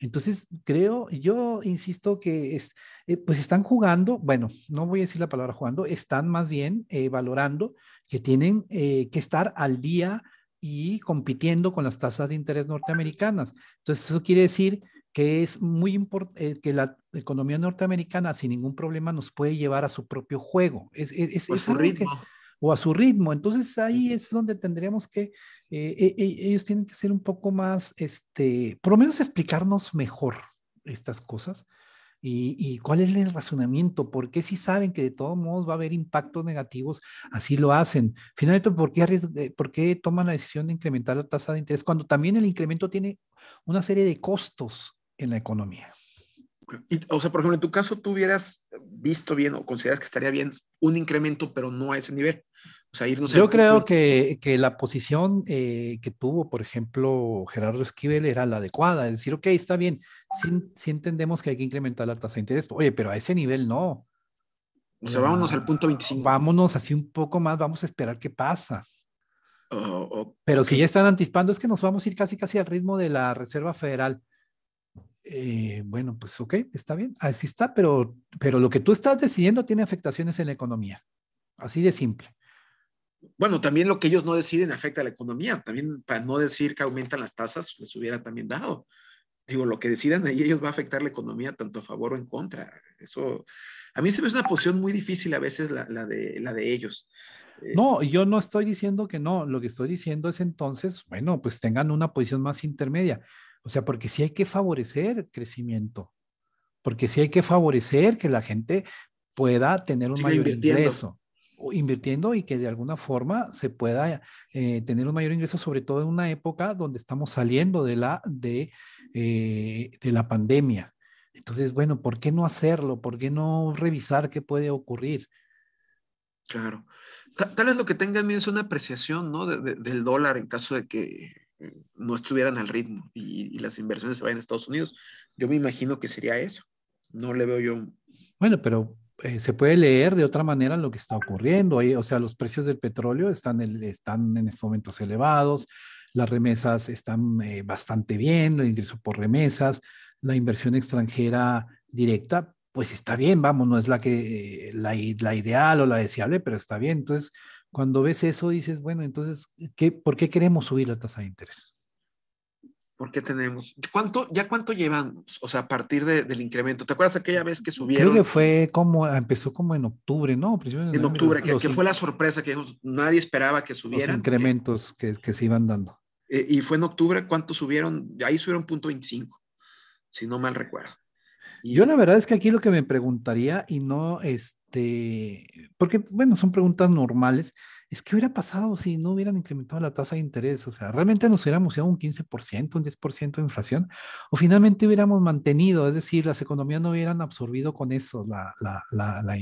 Entonces, creo, yo insisto que es, eh, pues están jugando, bueno, no voy a decir la palabra jugando, están más bien eh, valorando que tienen eh, que estar al día y compitiendo con las tasas de interés norteamericanas. Entonces, eso quiere decir que es muy importante, que la economía norteamericana sin ningún problema nos puede llevar a su propio juego. Es, es, o a su ritmo. Entonces ahí es donde tendríamos que, eh, eh, eh, ellos tienen que ser un poco más, este, por lo menos explicarnos mejor estas cosas. Y, cuál es el razonamiento, por qué si saben que de todos modos va a haber impactos negativos, así lo hacen. Finalmente, ¿por qué, ¿por qué toman la decisión de incrementar la tasa de interés cuando también el incremento tiene una serie de costos en la economía? o sea, por ejemplo, en tu caso, ¿tú hubieras visto bien o consideras que estaría bien un incremento, pero no a ese nivel. O sea, Yo creo que, la posición eh, que tuvo, por ejemplo, Gerardo Esquivel era la adecuada. Es decir, ok, está bien, si entendemos que hay que incrementar la tasa de interés. Oye, pero a ese nivel no. O sea, vámonos al punto 25. Vámonos así un poco más, vamos a esperar qué pasa. pero si ya están anticipando, es que nos vamos a ir casi casi al ritmo de la Reserva Federal. Eh, bueno, pues ok, está bien, así está, pero, pero lo que tú estás decidiendo tiene afectaciones en la economía. Así de simple. Bueno, también lo que ellos no deciden afecta a la economía. También para no decir que aumentan las tasas, les hubiera también dado. Digo, lo que decidan ahí ellos va a afectar la economía tanto a favor o en contra. Eso, a mí se me es una posición muy difícil a veces la de, la de ellos. Eh, no, yo no estoy diciendo que no. Lo que estoy diciendo es entonces, bueno, pues tengan una posición más intermedia. O sea, porque sí hay que favorecer crecimiento, porque sí hay que favorecer que la gente pueda tener un mayor ingreso, invirtiendo y que de alguna forma se pueda eh, tener un mayor ingreso, sobre todo en una época donde estamos saliendo de la, eh, de, la pandemia. Entonces, bueno, ¿por qué no hacerlo? ¿Por qué no revisar qué puede ocurrir? Claro. Tal, vez lo que tengan miedo es una apreciación ¿no? del dólar en caso de que no estuvieran al ritmo y, las inversiones se vayan a Estados Unidos. Yo me imagino que sería eso. No le veo yo. Bueno, pero eh, se puede leer de otra manera lo que está ocurriendo. o sea, los precios del petróleo están, están en estos momentos elevados, las remesas están eh, bastante bien, el ingreso por remesas, la inversión extranjera directa, pues está bien, vamos, no es la, que, eh, la, la ideal o la deseable, pero está bien. Entonces, cuando ves eso dices, bueno, entonces, ¿qué, ¿por qué queremos subir la tasa de interés? ¿Por qué tenemos? ¿Cuánto, ¿Ya cuánto llevamos? O sea, a partir del incremento. ¿Te acuerdas aquella vez que subieron? Creo que fue como, empezó como en octubre, ¿no? En, octubre, que, fue la sorpresa que nadie esperaba que subieran. Los incrementos que, se iban dando. Eh, y, fue en octubre, ¿cuánto subieron? Ahí subieron punto si no mal recuerdo. Yo la verdad es que aquí lo que me preguntaría y no este, porque bueno, son preguntas normales, es que hubiera pasado si no hubieran incrementado la tasa de interés, o sea, realmente nos hubiéramos ido a un 15%, un 10% de inflación, o finalmente hubiéramos mantenido, es decir, las economías no hubieran absorbido con eso, la, la, la,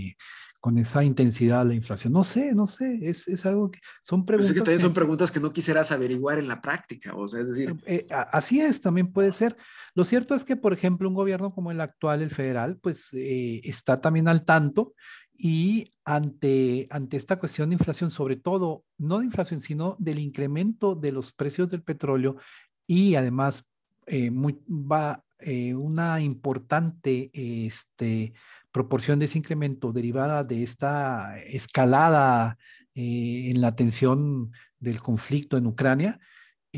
con esa intensidad la inflación. No sé, no sé, es, es algo que son preguntas. Es que también son preguntas que no quisieras averiguar en la práctica, o sea, es decir. Em, eh, así es, también puede ser. Lo cierto es que, por ejemplo, un gobierno como el actual, el federal, pues eh, está también al tanto y ante, esta cuestión de inflación, sobre todo, no de inflación, sino del incremento de los precios del petróleo y además eh, va eh, una importante este, proporción de ese incremento derivada de esta escalada eh, en la tensión del conflicto en Ucrania,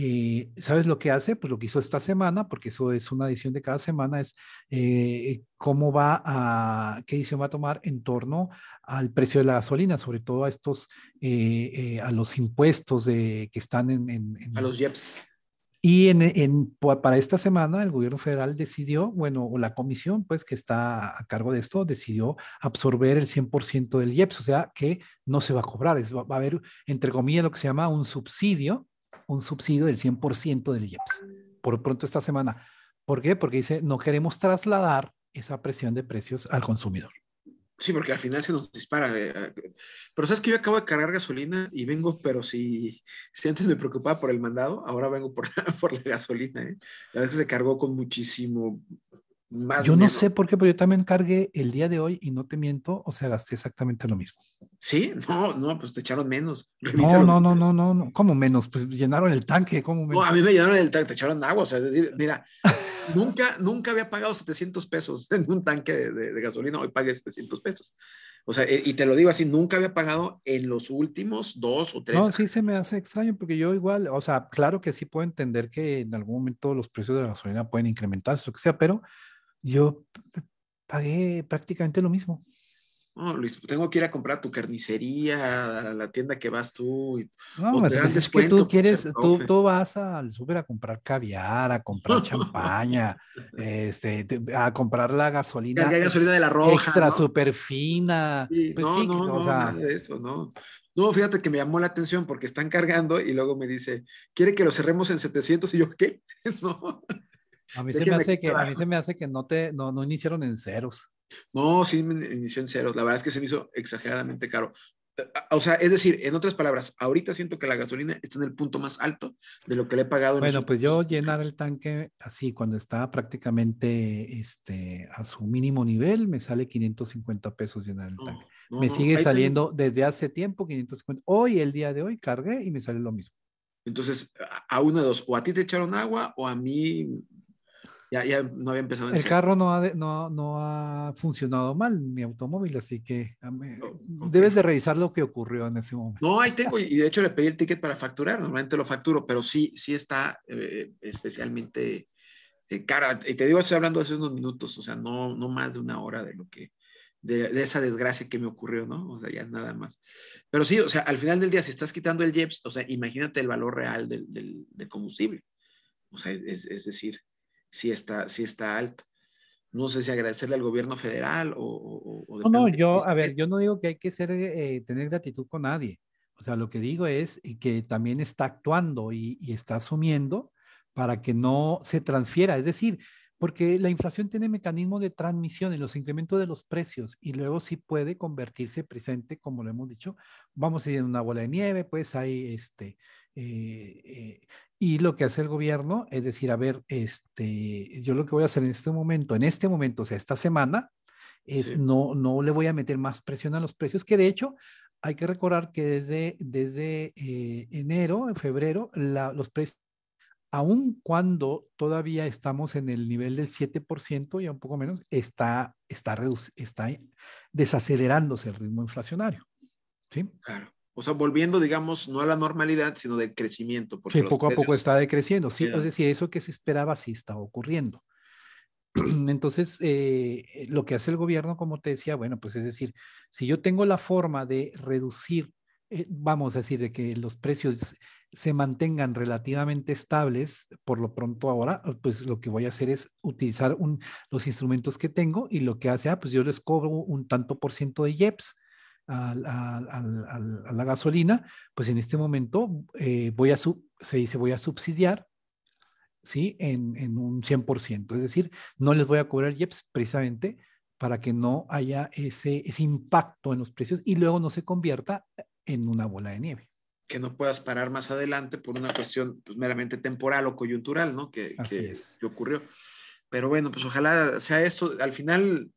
eh, ¿sabes lo que hace? Pues lo que hizo esta semana, porque eso es una edición de cada semana, es eh, cómo va a, qué edición va a tomar en torno al precio de la gasolina, sobre todo a estos, eh, a los impuestos de, que están en, A los IEPS. Y para esta semana el gobierno federal decidió, bueno, o la comisión pues que está a cargo de esto, decidió absorber el 100% del IEPS, o sea que no se va a cobrar, va, a haber entre comillas lo que se llama un subsidio un subsidio del 100% del IEPS, por pronto esta semana. ¿Por qué? Porque dice, no queremos trasladar esa presión de precios al consumidor. Sí, porque al final se nos dispara. Eh, eh, pero sabes que yo acabo de cargar gasolina y vengo, pero si, si antes me preocupaba por el mandado, ahora vengo por, por la gasolina. ¿eh? La es que se cargó con muchísimo yo no sé por qué, pero yo también cargué el día de hoy y no te miento, o sea, gasté exactamente lo mismo. Sí, no, no, pues te echaron menos. no, no, no, no, no, ¿cómo menos? Pues llenaron el tanque, ¿cómo menos? No, a mí me llenaron el tanque, te echaron agua, o sea, es decir, mira, nunca, nunca había pagado 700 pesos en un tanque de, gasolina, hoy pagué 700 pesos. O sea, eh, y te lo digo así, nunca había pagado en los últimos dos o tres. No, sí se me hace extraño porque yo igual, o sea, claro que sí puedo entender que en algún momento los precios de la gasolina pueden incrementarse, lo que sea, pero yo pagué prácticamente lo mismo. No, Luis, tengo que ir a comprar tu carnicería, la tienda que vas tú. no, pues es que tú quieres, tú, vas al súper a comprar caviar, a comprar champaña, este, a comprar la gasolina. La, gasolina de la roja. Extra super fina. no, fíjate que me llamó la atención porque están cargando y luego me dice, ¿quiere que lo cerremos en 700? Y yo, ¿qué? no. A mí, se me, hace que, a mí se me hace que, no te, no, no iniciaron en ceros. No, sí me inició en ceros. La verdad es que se me hizo exageradamente caro. Eh, o sea, es decir, en otras palabras, ahorita siento que la gasolina está en el punto más alto de lo que le he pagado. bueno, pues yo llenar el tanque así, cuando está prácticamente este, a su mínimo nivel, me sale 550 pesos llenar el tanque. me sigue saliendo desde hace tiempo 550. Hoy, el día de hoy, cargué y me sale lo mismo. Entonces, a uno de dos, o a ti te echaron agua o a mí ya, no había empezado. el carro no ha, funcionado mal, mi automóvil, así que oh, debes de revisar lo que ocurrió en ese momento. No, ahí tengo, y de hecho le pedí el ticket para facturar, normalmente lo facturo, pero sí, sí está eh, especialmente eh, cara. Y te digo, estoy hablando hace unos minutos, o sea, no, no más de una hora de lo que, de, esa desgracia que me ocurrió, ¿no? O sea, ya nada más. Pero sí, o sea, al final del día, si estás quitando el JEPS, o sea, imagínate el valor real del, combustible. O sea, es decir, si está, si está alto. No sé si agradecerle al gobierno federal o... no, no, yo, a ver, yo no digo que hay que ser, eh, tener gratitud con nadie. O sea, lo que digo es que también está actuando y, está asumiendo para que no se transfiera. Es decir, porque la inflación tiene mecanismos de transmisión en los incrementos de los precios y luego sí puede convertirse presente, como lo hemos dicho, vamos a ir en una bola de nieve, pues hay este, eh, eh, y lo que hace el gobierno es decir, a ver, este, yo lo que voy a hacer en este momento, en este momento, o sea, esta semana, es no, no le voy a meter más presión a los precios, que de hecho hay que recordar que desde, desde eh, enero, en febrero, la, los precios, aun cuando todavía estamos en el nivel del 7%, ya un poco menos, está, está, está desacelerándose el ritmo inflacionario. ¿sí? Claro o sea, volviendo, digamos, no a la normalidad, sino de crecimiento. Porque sí, poco a poco está decreciendo, sí, es decir, eso que se esperaba sí está ocurriendo. Entonces, eh, lo que hace el gobierno, como te decía, bueno, pues es decir, si yo tengo la forma de reducir, eh, vamos a decir, de que los precios se mantengan relativamente estables, por lo pronto ahora, pues lo que voy a hacer es utilizar un, los instrumentos que tengo y lo que hace, ah, pues yo les cobro un tanto por ciento de IEPS a, la gasolina, pues en este momento eh, voy a se dice voy a subsidiar ¿sí? En, en, un 100%. Es decir, no les voy a cobrar IEPS precisamente para que no haya ese, ese impacto en los precios y luego no se convierta en una bola de nieve. Que no puedas parar más adelante por una cuestión pues, meramente temporal o coyuntural, ¿no? Que, que ocurrió. Pero bueno, pues ojalá sea esto. Al final,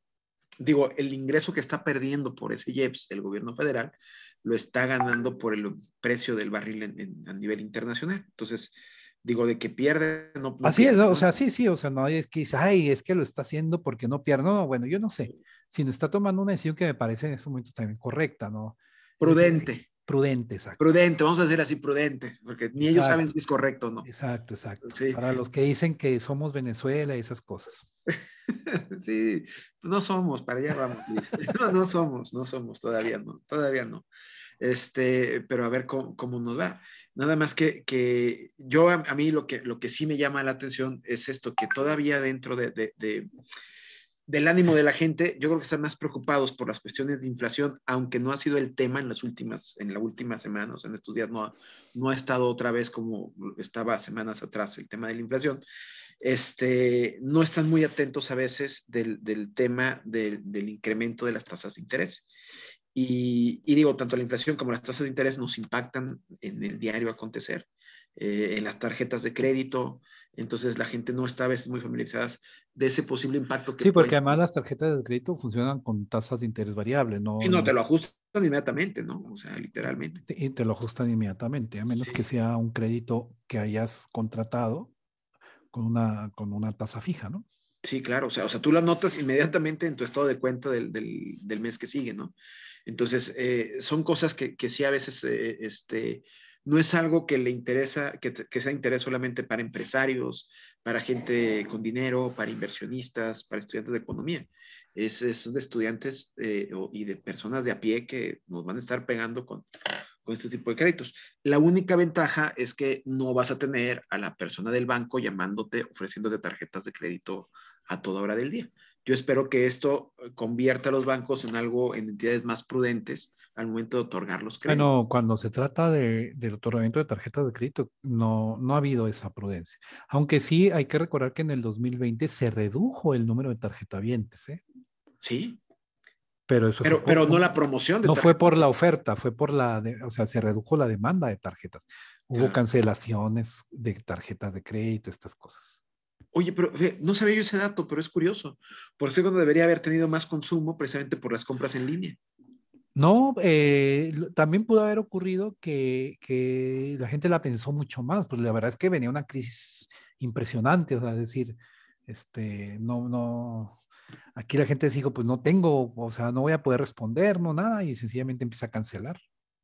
digo, el ingreso que está perdiendo por ese IEPS el gobierno federal lo está ganando por el precio del barril a nivel internacional. Entonces, digo, de que pierde, no. Así es, o sea, sí, sí, o sea, no es que ay, es que lo está haciendo porque no pierde. No, bueno, yo no sé, si no está tomando una decisión que me parece en ese momento también correcta, ¿no? Prudente. Prudente, exacto. Prudente, vamos a decir así, prudente, porque ni ellos saben si es correcto no. Exacto, exacto. Para los que dicen que somos Venezuela y esas cosas. sí, no somos, para allá vamos, No, somos, no somos, todavía no, todavía no. Este, pero a ver cómo, nos va. Nada más que, que yo, a, mí lo que, lo que sí me llama la atención es esto, que todavía dentro de, del ánimo de la gente, yo creo que están más preocupados por las cuestiones de inflación, aunque no ha sido el tema en las últimas, en las últimas semanas, en estos días no no ha estado otra vez como estaba semanas atrás el tema de la inflación este, no están muy atentos a veces del, tema del, incremento de las tasas de interés. Y, digo, tanto la inflación como las tasas de interés nos impactan en el diario acontecer, eh, en las tarjetas de crédito. Entonces la gente no está a veces muy familiarizada de ese posible impacto. sí, porque además las tarjetas de crédito funcionan con tasas de interés variable, ¿no? Y no, te lo ajustan inmediatamente, ¿no? O sea, literalmente. Y te lo ajustan inmediatamente, a menos que sea un crédito que hayas contratado con una, con una tasa fija, ¿no? Sí, claro, o sea, o sea, tú la notas inmediatamente en tu estado de cuenta del, mes que sigue, ¿no? Entonces, eh, son cosas que, que, sí a veces, eh, este, no es algo que le interesa, que, que, sea interés solamente para empresarios, para gente con dinero, para inversionistas, para estudiantes de economía. Es, de estudiantes eh, y de personas de a pie que nos van a estar pegando con, con este tipo de créditos. La única ventaja es que no vas a tener a la persona del banco llamándote, ofreciéndote tarjetas de crédito a toda hora del día. Yo espero que esto eh, convierta a los bancos en algo, en entidades más prudentes al momento de otorgar los créditos. Bueno, cuando se trata de, del otorgamiento de tarjetas de crédito, no, no ha habido esa prudencia. Aunque sí hay que recordar que en el 2020 se redujo el número de tarjetavientes. ¿eh? Sí, pero, no la promoción. no fue por la oferta, fue por la, o sea, se redujo la demanda de tarjetas. Hubo cancelaciones de tarjetas de crédito, estas cosas. Oye, pero eh, no sabía yo ese dato, pero es curioso. Por eso es cuando debería haber tenido más consumo, precisamente por las compras en línea. No, eh, también pudo haber ocurrido que, que, la gente la pensó mucho más, Pues la verdad es que venía una crisis impresionante, o sea, es decir, este, no, no, Aquí la gente dijo, pues no tengo, o sea, no voy a poder responder, no nada, y sencillamente empieza a cancelar.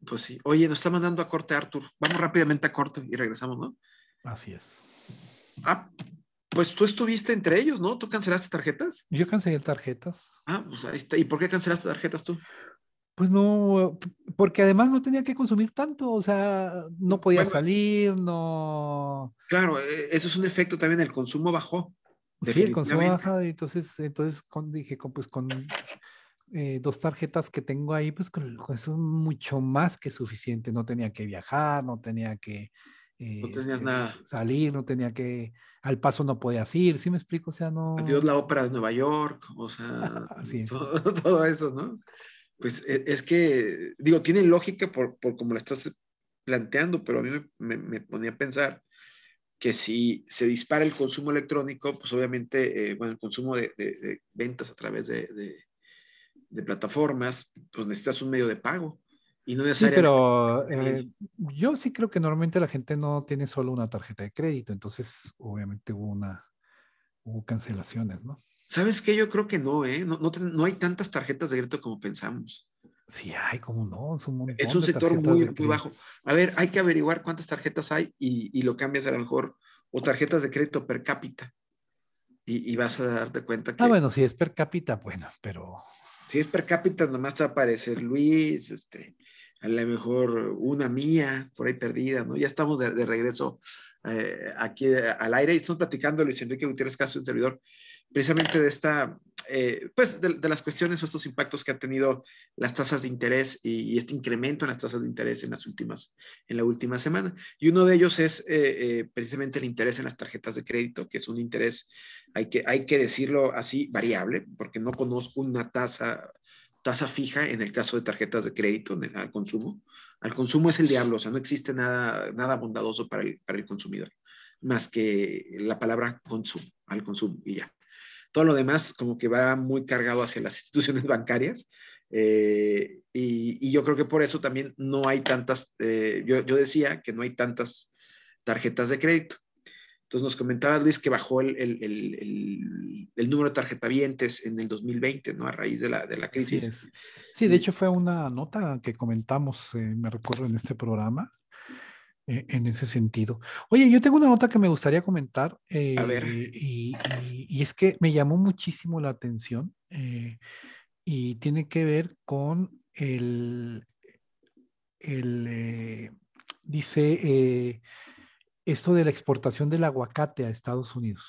Pues sí. Oye, nos está mandando a corte, Arthur. Vamos rápidamente a corte y regresamos, ¿no? Así es. Ah, pues tú estuviste entre ellos, ¿no? ¿Tú cancelaste tarjetas? Yo cancelé tarjetas. Ah, pues ahí está. ¿Y por qué cancelaste tarjetas tú? Pues no, porque además no tenía que consumir tanto, o sea, no podía salir, no. Claro, e, eso es un efecto también, el consumo bajó. Sí, con su baja, entonces, entonces con, dije, pues con eh, dos tarjetas que tengo ahí, pues con, eso es mucho más que suficiente. No tenía que viajar, no tenía que eh, este, salir, no tenía que, al paso no podías ir, ¿sí me explico? O sea, no... Dios, la ópera de Nueva York, o sea, todo, eso, ¿no? Pues e, es que, digo, tiene lógica por, como la estás planteando, pero a mí me ponía a pensar, que si se dispara el consumo electrónico, pues obviamente, eh, bueno, el consumo de, ventas a través de, plataformas, pues necesitas un medio de pago. Y no Sí, pero eh, yo sí creo que normalmente la gente no tiene solo una tarjeta de crédito, entonces obviamente hubo una, hubo cancelaciones, ¿no? ¿Sabes qué? Yo creo que no, ¿eh? no, no hay tantas tarjetas de crédito como pensamos. Sí, hay, como no, es un, sector muy, muy bajo. A ver, hay que averiguar cuántas tarjetas hay y, lo cambias a lo mejor, o tarjetas de crédito per cápita. Y, vas a darte cuenta ah, que. Ah, bueno, si es per cápita, bueno, pero. Si es per cápita, nomás te va a aparecer Luis, este, a lo mejor una mía por ahí perdida, ¿no? Ya estamos de, regreso eh, aquí eh, al aire y estamos platicando Luis Enrique Gutiérrez Caso, un servidor, precisamente de esta eh, pues de, las cuestiones o estos impactos que han tenido las tasas de interés y, este incremento en las tasas de interés en las últimas, en la última semana. Y uno de ellos es eh, eh, precisamente el interés en las tarjetas de crédito, que es un interés, hay que, hay que decirlo así, variable, porque no conozco una tasa tasa fija en el caso de tarjetas de crédito el, al consumo. Al consumo es el diablo, o sea, no existe nada, nada bondadoso para para el consumidor, más que la palabra consumo, al consumo y ya. Todo lo demás como que va muy cargado hacia las instituciones bancarias. Eh, y, yo creo que por eso también no hay tantas, eh, yo, decía que no hay tantas tarjetas de crédito. Entonces nos comentaba Luis que bajó el, número de tarjetavientes en el 2020, ¿no? A raíz de la, de la crisis. Sí, de hecho fue una nota que comentamos, eh, me recuerdo, en este programa, e-, en ese sentido. Oye, yo tengo una nota que me gustaría comentar. Eh, y, es que me llamó muchísimo la atención eh, y tiene que ver con el, el eh, dice, esto de la exportación del aguacate a Estados Unidos.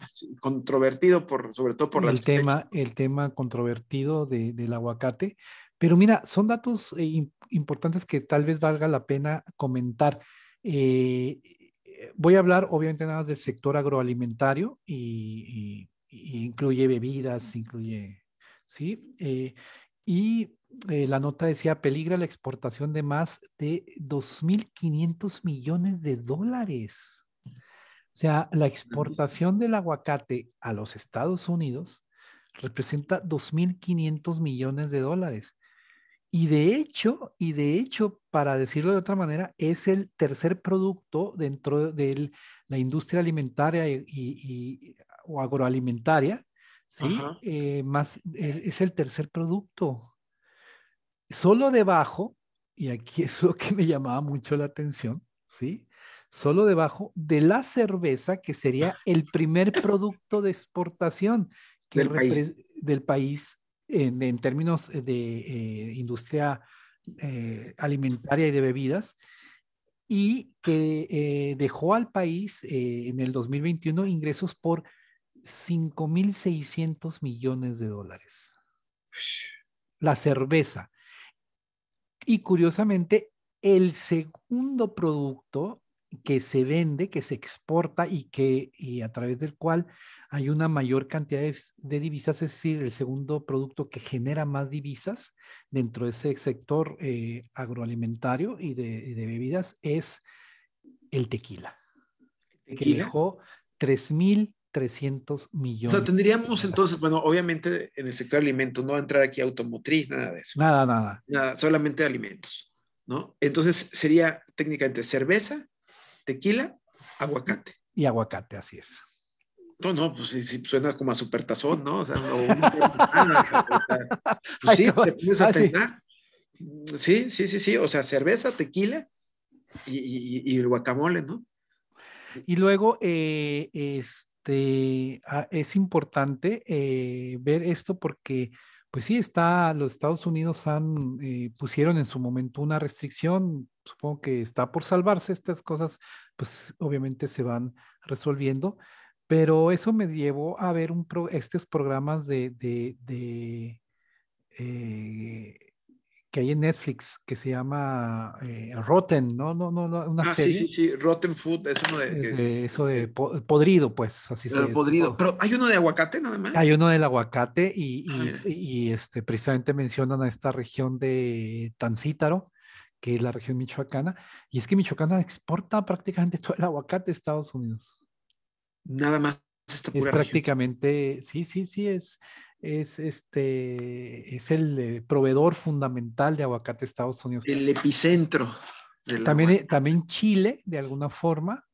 Ah, controvertido, por, sobre todo por el tema, El tema controvertido del aguacate. Pero mira, son datos importantes importantes que tal vez valga la pena comentar. Eh, eh, voy a hablar obviamente nada más del sector agroalimentario y, incluye bebidas, incluye, ¿sí? Eh, y la nota decía, peligra la exportación de más de 2.500 millones de dólares. O sea, la exportación del aguacate a los Estados Unidos representa 2.500 millones de dólares. Y de hecho, y de hecho, para decirlo de otra manera, es el tercer producto dentro de la industria alimentaria y, o agroalimentaria, ¿sí? Eh, más, es el tercer producto. Solo debajo, y aquí es lo que me llamaba mucho la atención, ¿sí? Solo debajo de la cerveza, que sería ah. el primer producto de exportación del, país. del país en, términos eh, de eh, industria eh, alimentaria y de bebidas y que dejó al país en el 2021 ingresos por 5.600 millones de dólares. La cerveza. Y curiosamente, el segundo producto que se vende, que se exporta y que y a través del cual hay una mayor cantidad de, divisas, es decir, el segundo producto que genera más divisas dentro de ese sector eh, agroalimentario y de, bebidas es el tequila, que dejó 3.300 millones. O tendríamos entonces, bueno, obviamente en el sector de alimentos no va a entrar aquí automotriz, nada de eso. Nada, nada. Nada, solamente alimentos, ¿no? Entonces sería técnicamente cerveza, tequila, aguacate. Y aguacate, así es. No, no, pues sí, suena como a supertazón, ¿no? O sea, no, o pues sí, te pones a ah, pensar. Sí, sí, sí, sí, o sea, cerveza, tequila y, guacamole, ¿no? Y luego, eh, este, ah, es importante eh, ver esto porque, pues sí, está, los Estados Unidos han, eh, pusieron en su momento una restricción, supongo que está por salvarse estas cosas, pues obviamente se van resolviendo. Pero eso me llevó a ver estos programas de, eh, que hay en Netflix que se llama eh, Rotten, ¿no? No, no, no, una ah, serie. Sí, sí, Rotten Food, es uno de. eso de eh, podrido, pues, así se Podrido, pero hay uno de aguacate nada más. Hay uno del aguacate ah, y, este, precisamente mencionan a esta región de Tancítaro que es la región michoacana, y es que Michoacana exporta prácticamente todo el aguacate a Estados Unidos nada más esta pura es prácticamente, sí, sí, sí, es, es, este, es el eh, proveedor fundamental de aguacate de Estados Unidos. El epicentro. También, eh, también Chile, de alguna forma.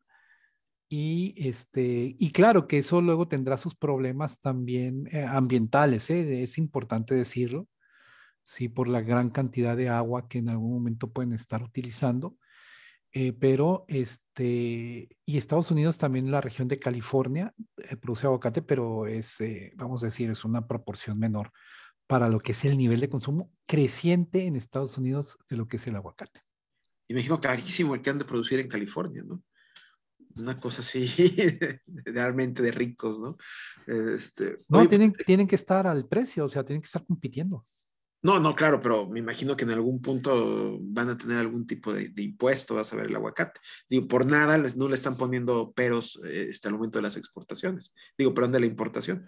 Y, este, y claro que eso luego tendrá sus problemas también eh, ambientales, es importante decirlo, sí, por la gran cantidad de agua que en algún momento pueden estar utilizando eh, pero este, y Estados Unidos también la región de California eh, produce aguacate, pero es, eh, vamos a decir, es una proporción menor para lo que es el nivel de consumo creciente en Estados Unidos de lo que es el aguacate. imagino carísimo el que han de producir en California, ¿no? Una cosa así, realmente de ricos, ¿no? Este, no, tienen que estar al precio, o sea, tienen que estar compitiendo. No, no, claro, pero me imagino que en algún punto van a tener algún tipo de, impuesto, vas a ver el aguacate. Digo, por nada no le están poniendo peros eh, este, al momento de las exportaciones. Digo, pero ¿Dónde la importación.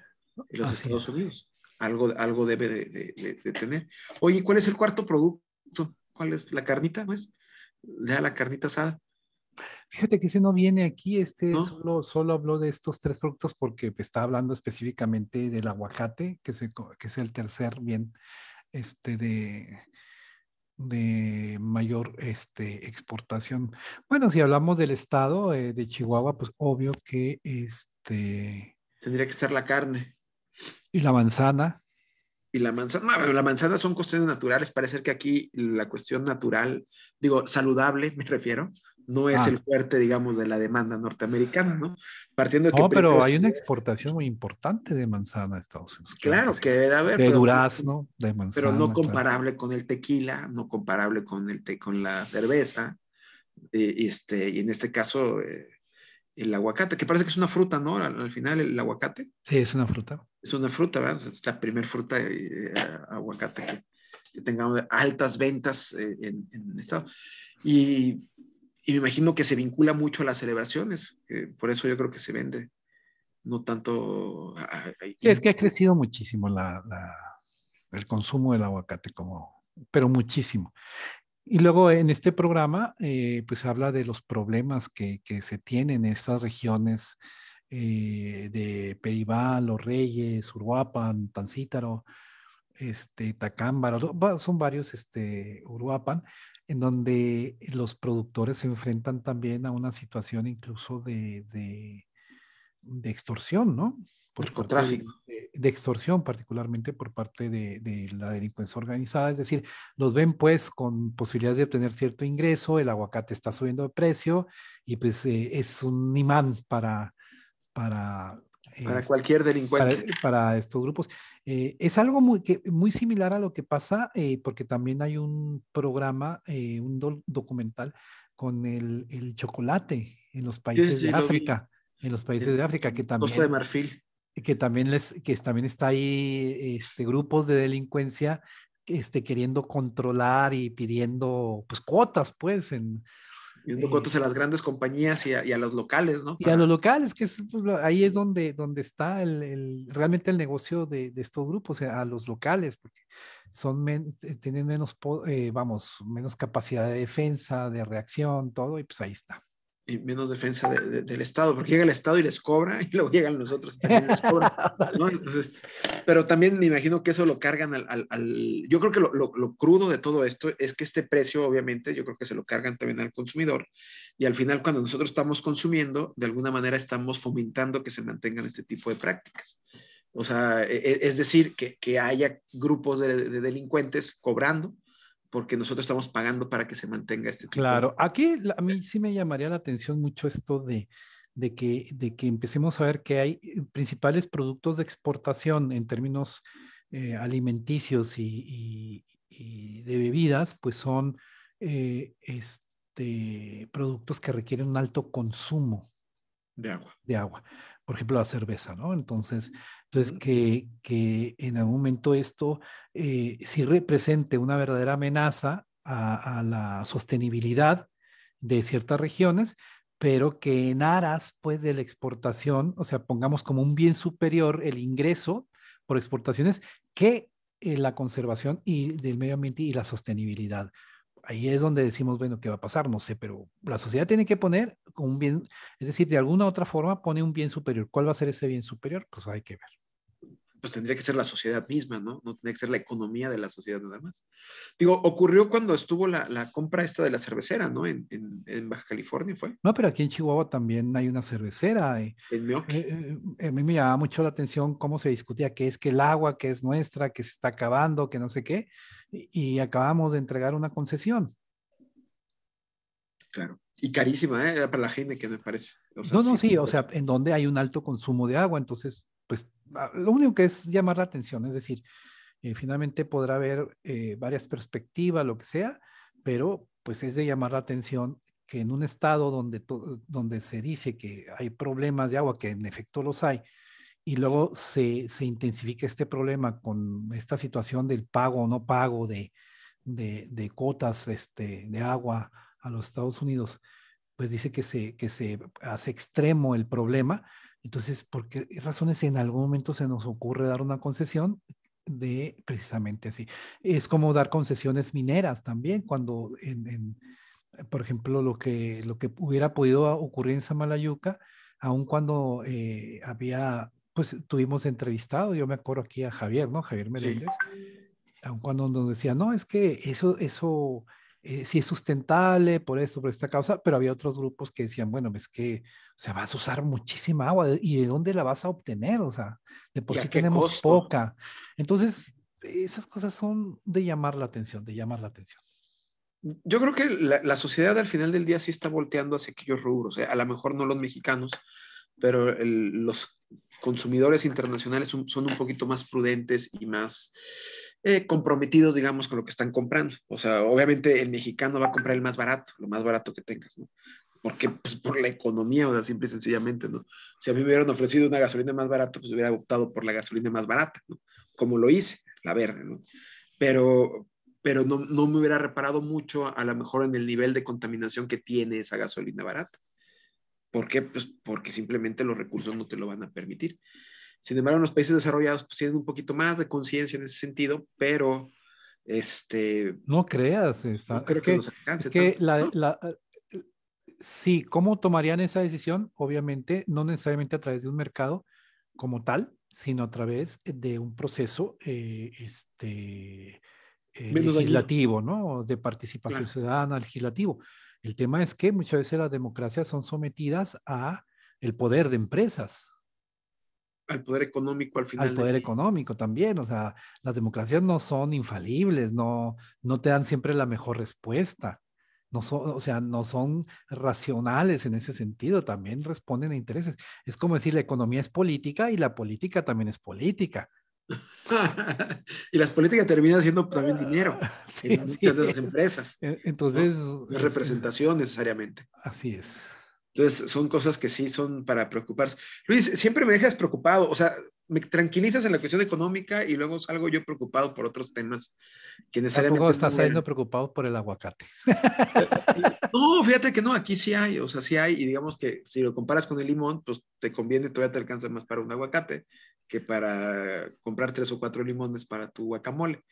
los Estados Unidos. Algo, algo debe de, tener. Oye, ¿cuál es el cuarto producto? ¿Cuál es? ¿La carnita? ¿No es? Ya la carnita asada. Fíjate que ese no viene aquí, este solo, solo habló de estos tres productos porque pues, está hablando específicamente del aguacate, que es el tercer bien este, de, de mayor este, exportación. Bueno, si hablamos del estado eh, de Chihuahua, pues obvio que este... Tendría que ser la carne. Y la manzana. Y la manzana, la manzana son cuestiones naturales, parece que aquí la cuestión natural, digo, saludable, me refiero, no es ah. el fuerte, digamos, de la demanda norteamericana, ¿no? Partiendo de que. No, pero hay una exportación muy importante de manzana a Estados Unidos. Claro, que debe haber. De pero, durazno, de manzana. Pero no comparable con el tequila, no comparable con, el té, con la cerveza, eh, y, este, y en este caso, eh, el aguacate, que parece que es una fruta, ¿no? Al, final, el aguacate. Sí, es una fruta. Es una fruta, ¿verdad? es la primera fruta, eh, aguacate, que, que tengamos altas ventas en, en Estados Y y me imagino que se vincula mucho a las celebraciones, eh, por eso yo creo que se vende, no tanto... es que ha crecido muchísimo el consumo del aguacate, como, pero muchísimo. Y luego en este programa, eh, pues habla de los problemas que, se tienen en estas regiones eh, de Peribá, Los Reyes, Uruapan, Tancítaro, este, Tacámbaro, son varios, este, Uruapan, en donde los productores se enfrentan también a una situación incluso de, extorsión, ¿no? Por de, extorsión, particularmente por parte de, la delincuencia organizada. Es decir, los ven pues con posibilidades de obtener cierto ingreso, el aguacate está subiendo de precio y pues eh, es un imán para... para este, cualquier delincuente. para estos grupos. Eh, es algo muy, que, muy similar a lo que pasa, eh, porque también hay un programa, eh, un documental con el, chocolate en los países de África, en los países de África, que también... Costa de Marfil. Que también, les, que también está ahí este, grupos de delincuencia este, queriendo controlar y pidiendo pues cuotas, pues, en, viendo eh, cuotas a las grandes compañías y a, los locales, ¿no? Y a los locales, que pues, ahí es donde, donde está el, realmente el negocio de, estos grupos, a los locales, porque son eh, tienen menos, eh, vamos, menos capacidad de defensa, de reacción, todo, y pues ahí está. Eh, menos defensa del Estado, porque llega el Estado y les cobra y luego llegan nosotros y también les cobra. pero también me imagino que eso lo cargan al... yo creo que lo, crudo de todo esto es que este precio, obviamente, yo creo que se lo cargan también al consumidor y al final cuando nosotros estamos consumiendo, de alguna manera estamos fomentando que se mantengan este tipo de prácticas. O sea, e, e, es decir, que, haya grupos de delincuentes cobrando porque nosotros estamos pagando para que se mantenga este tipo. Claro, aquí a mí eh, sí me llamaría la atención mucho esto de, que, de que empecemos a ver que hay eh, principales productos de exportación en términos eh, alimenticios y, de bebidas, pues son este, productos que requieren un alto consumo de agua. De agua por ejemplo, la cerveza, ¿no? Entonces, pues que, que en algún momento esto eh, sí represente una verdadera amenaza a, la sostenibilidad de ciertas regiones, pero que en aras, pues, de la exportación, o sea, pongamos como un bien superior el ingreso por exportaciones que eh, la conservación y del medio ambiente y la sostenibilidad ahí es donde decimos, bueno, ¿qué va a pasar? No sé, pero la sociedad tiene que poner un bien, es decir, de alguna u otra forma pone un bien superior. ¿Cuál va a ser ese bien superior? Pues hay que ver. Pues tendría que ser la sociedad misma, ¿no? No tendría que ser la economía de la sociedad nada más. Digo, ocurrió cuando estuvo la, la compra esta de la cervecera, ¿no? En, en, Baja California fue. No, pero aquí en Chihuahua también hay una cervecera. Eh, en Mioc. Eh, eh, a mí me llamaba mucho la atención cómo se discutía qué es que el agua, que es nuestra, que se está acabando, que no sé qué y acabamos de entregar una concesión. Claro. Y carísima, ¿eh? Para la gente que me parece. no, no, sí, o sea, en donde hay un alto consumo de agua, entonces, pues, ah, lo único que es llamar la atención, es decir, eh, finalmente podrá haber eh, varias perspectivas, lo que sea, pero pues es de llamar la atención que en un estado donde, donde se dice que hay problemas de agua, que en efecto los hay, y luego se, se, intensifica este problema con esta situación del pago o no pago de, de, de, cuotas este, de agua a los Estados Unidos, pues dice que se, que se hace extremo el problema. Entonces, ¿por qué razones en algún momento se nos ocurre dar una concesión? de precisamente así. Es como dar concesiones mineras también, cuando en, en, por ejemplo, lo que, lo que hubiera podido ocurrir en Samalayuca, aun cuando eh, había pues tuvimos entrevistado, yo me acuerdo aquí a Javier, ¿no? Javier Meléndez, aun cuando nos decía, no, es que eso, eso si eh, sí es sustentable por esto, por esta causa, pero había otros grupos que decían, bueno, es que, o sea, vas a usar muchísima agua, ¿y de dónde la vas a obtener? O sea, de por sí tenemos poca. Entonces, esas cosas son de llamar la atención, de llamar la atención. Yo creo que la, la sociedad al final del día sí está volteando hacia aquellos rubros, sea, ¿eh? a lo mejor no los mexicanos, pero los consumidores internacionales son, un poquito más prudentes y más eh, comprometidos, digamos, con lo que están comprando. O sea, obviamente el mexicano va a comprar el más barato, lo más barato que tengas, ¿no? Porque, pues, por la economía, o sea, simple y sencillamente, ¿no? Si a mí me hubieran ofrecido una gasolina más barata, pues hubiera optado por la gasolina más barata, ¿no? Como lo hice, la verde, ¿no? Pero, pero no, no, me hubiera reparado mucho a lo mejor en el nivel de contaminación que tiene esa gasolina barata. ¿Por qué? Pues porque simplemente los recursos no te lo van a permitir. Sin embargo, en los países desarrollados pues, tienen un poquito más de conciencia en ese sentido, pero este... No creas, está, que, sí, ¿cómo tomarían esa decisión? Obviamente, no necesariamente a través de un mercado como tal, sino a través de un proceso eh, este, eh, legislativo, ¿no? De participación ciudadana, legislativo. El tema es que muchas veces las democracias son sometidas a el poder de empresas. Al poder económico al final. Al poder económico también, o sea, las democracias no son infalibles, no, no te dan siempre la mejor respuesta. No o sea, no son racionales en ese sentido, también responden a intereses. Es como decir, la economía es política y la política también es política. y las políticas terminan siendo pues, también dinero ah, en muchas de las empresas. Entonces. Este, representación necesariamente. Así es. Entonces, son cosas que sí son para preocuparse. Luis, siempre me dejas preocupado. O sea, me tranquilizas en la cuestión económica y luego salgo yo preocupado por otros temas que necesariamente... ¿Cómo estás saliendo preocupado por el aguacate. No, fíjate que no, aquí sí hay, o sea, sí hay, y digamos que si lo comparas con el limón, pues te conviene, todavía te alcanza más para un aguacate que para comprar tres o cuatro limones para tu guacamole.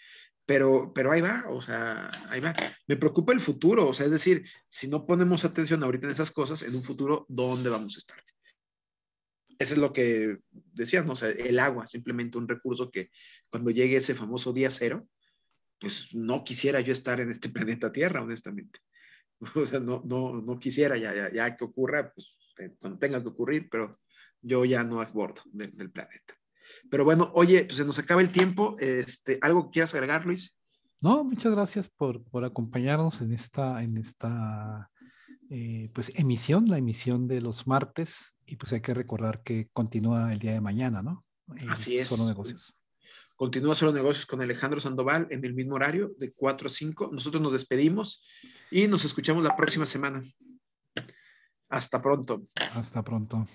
Pero, pero ahí va, o sea, ahí va. Me preocupa el futuro, o sea, es decir, si no ponemos atención ahorita en esas cosas, en un futuro, ¿dónde vamos a estar? eso es lo que decían, O sea, el agua, simplemente un recurso que cuando llegue ese famoso día cero, pues no quisiera yo estar en este planeta Tierra, honestamente. O sea, no, no, no quisiera ya, ya, ya que ocurra, pues eh, cuando tenga que ocurrir, pero yo ya no abordo del planeta. Pero bueno, oye, pues se nos acaba el tiempo. Este, ¿Algo que quieras agregar, Luis? No, muchas gracias por, por acompañarnos en esta, en esta eh, pues, emisión, la emisión de los martes y pues hay que recordar que continúa el día de mañana, ¿no? Eh, Así es. Solo negocios. Continúa Solo Negocios con Alejandro Sandoval en el mismo horario de 4 a 5. Nosotros nos despedimos y nos escuchamos la próxima semana. Hasta pronto. Hasta pronto.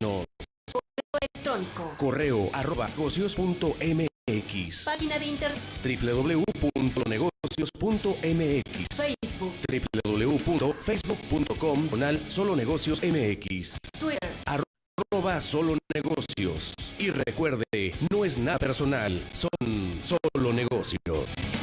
No. Correo arroba negocios.m Página de internet www.negocios.mx. Facebook. www.facebook.com. Solo Negocios MX. Twitter. Arroba Solo Negocios. Y recuerde, no es nada personal, son solo negocios.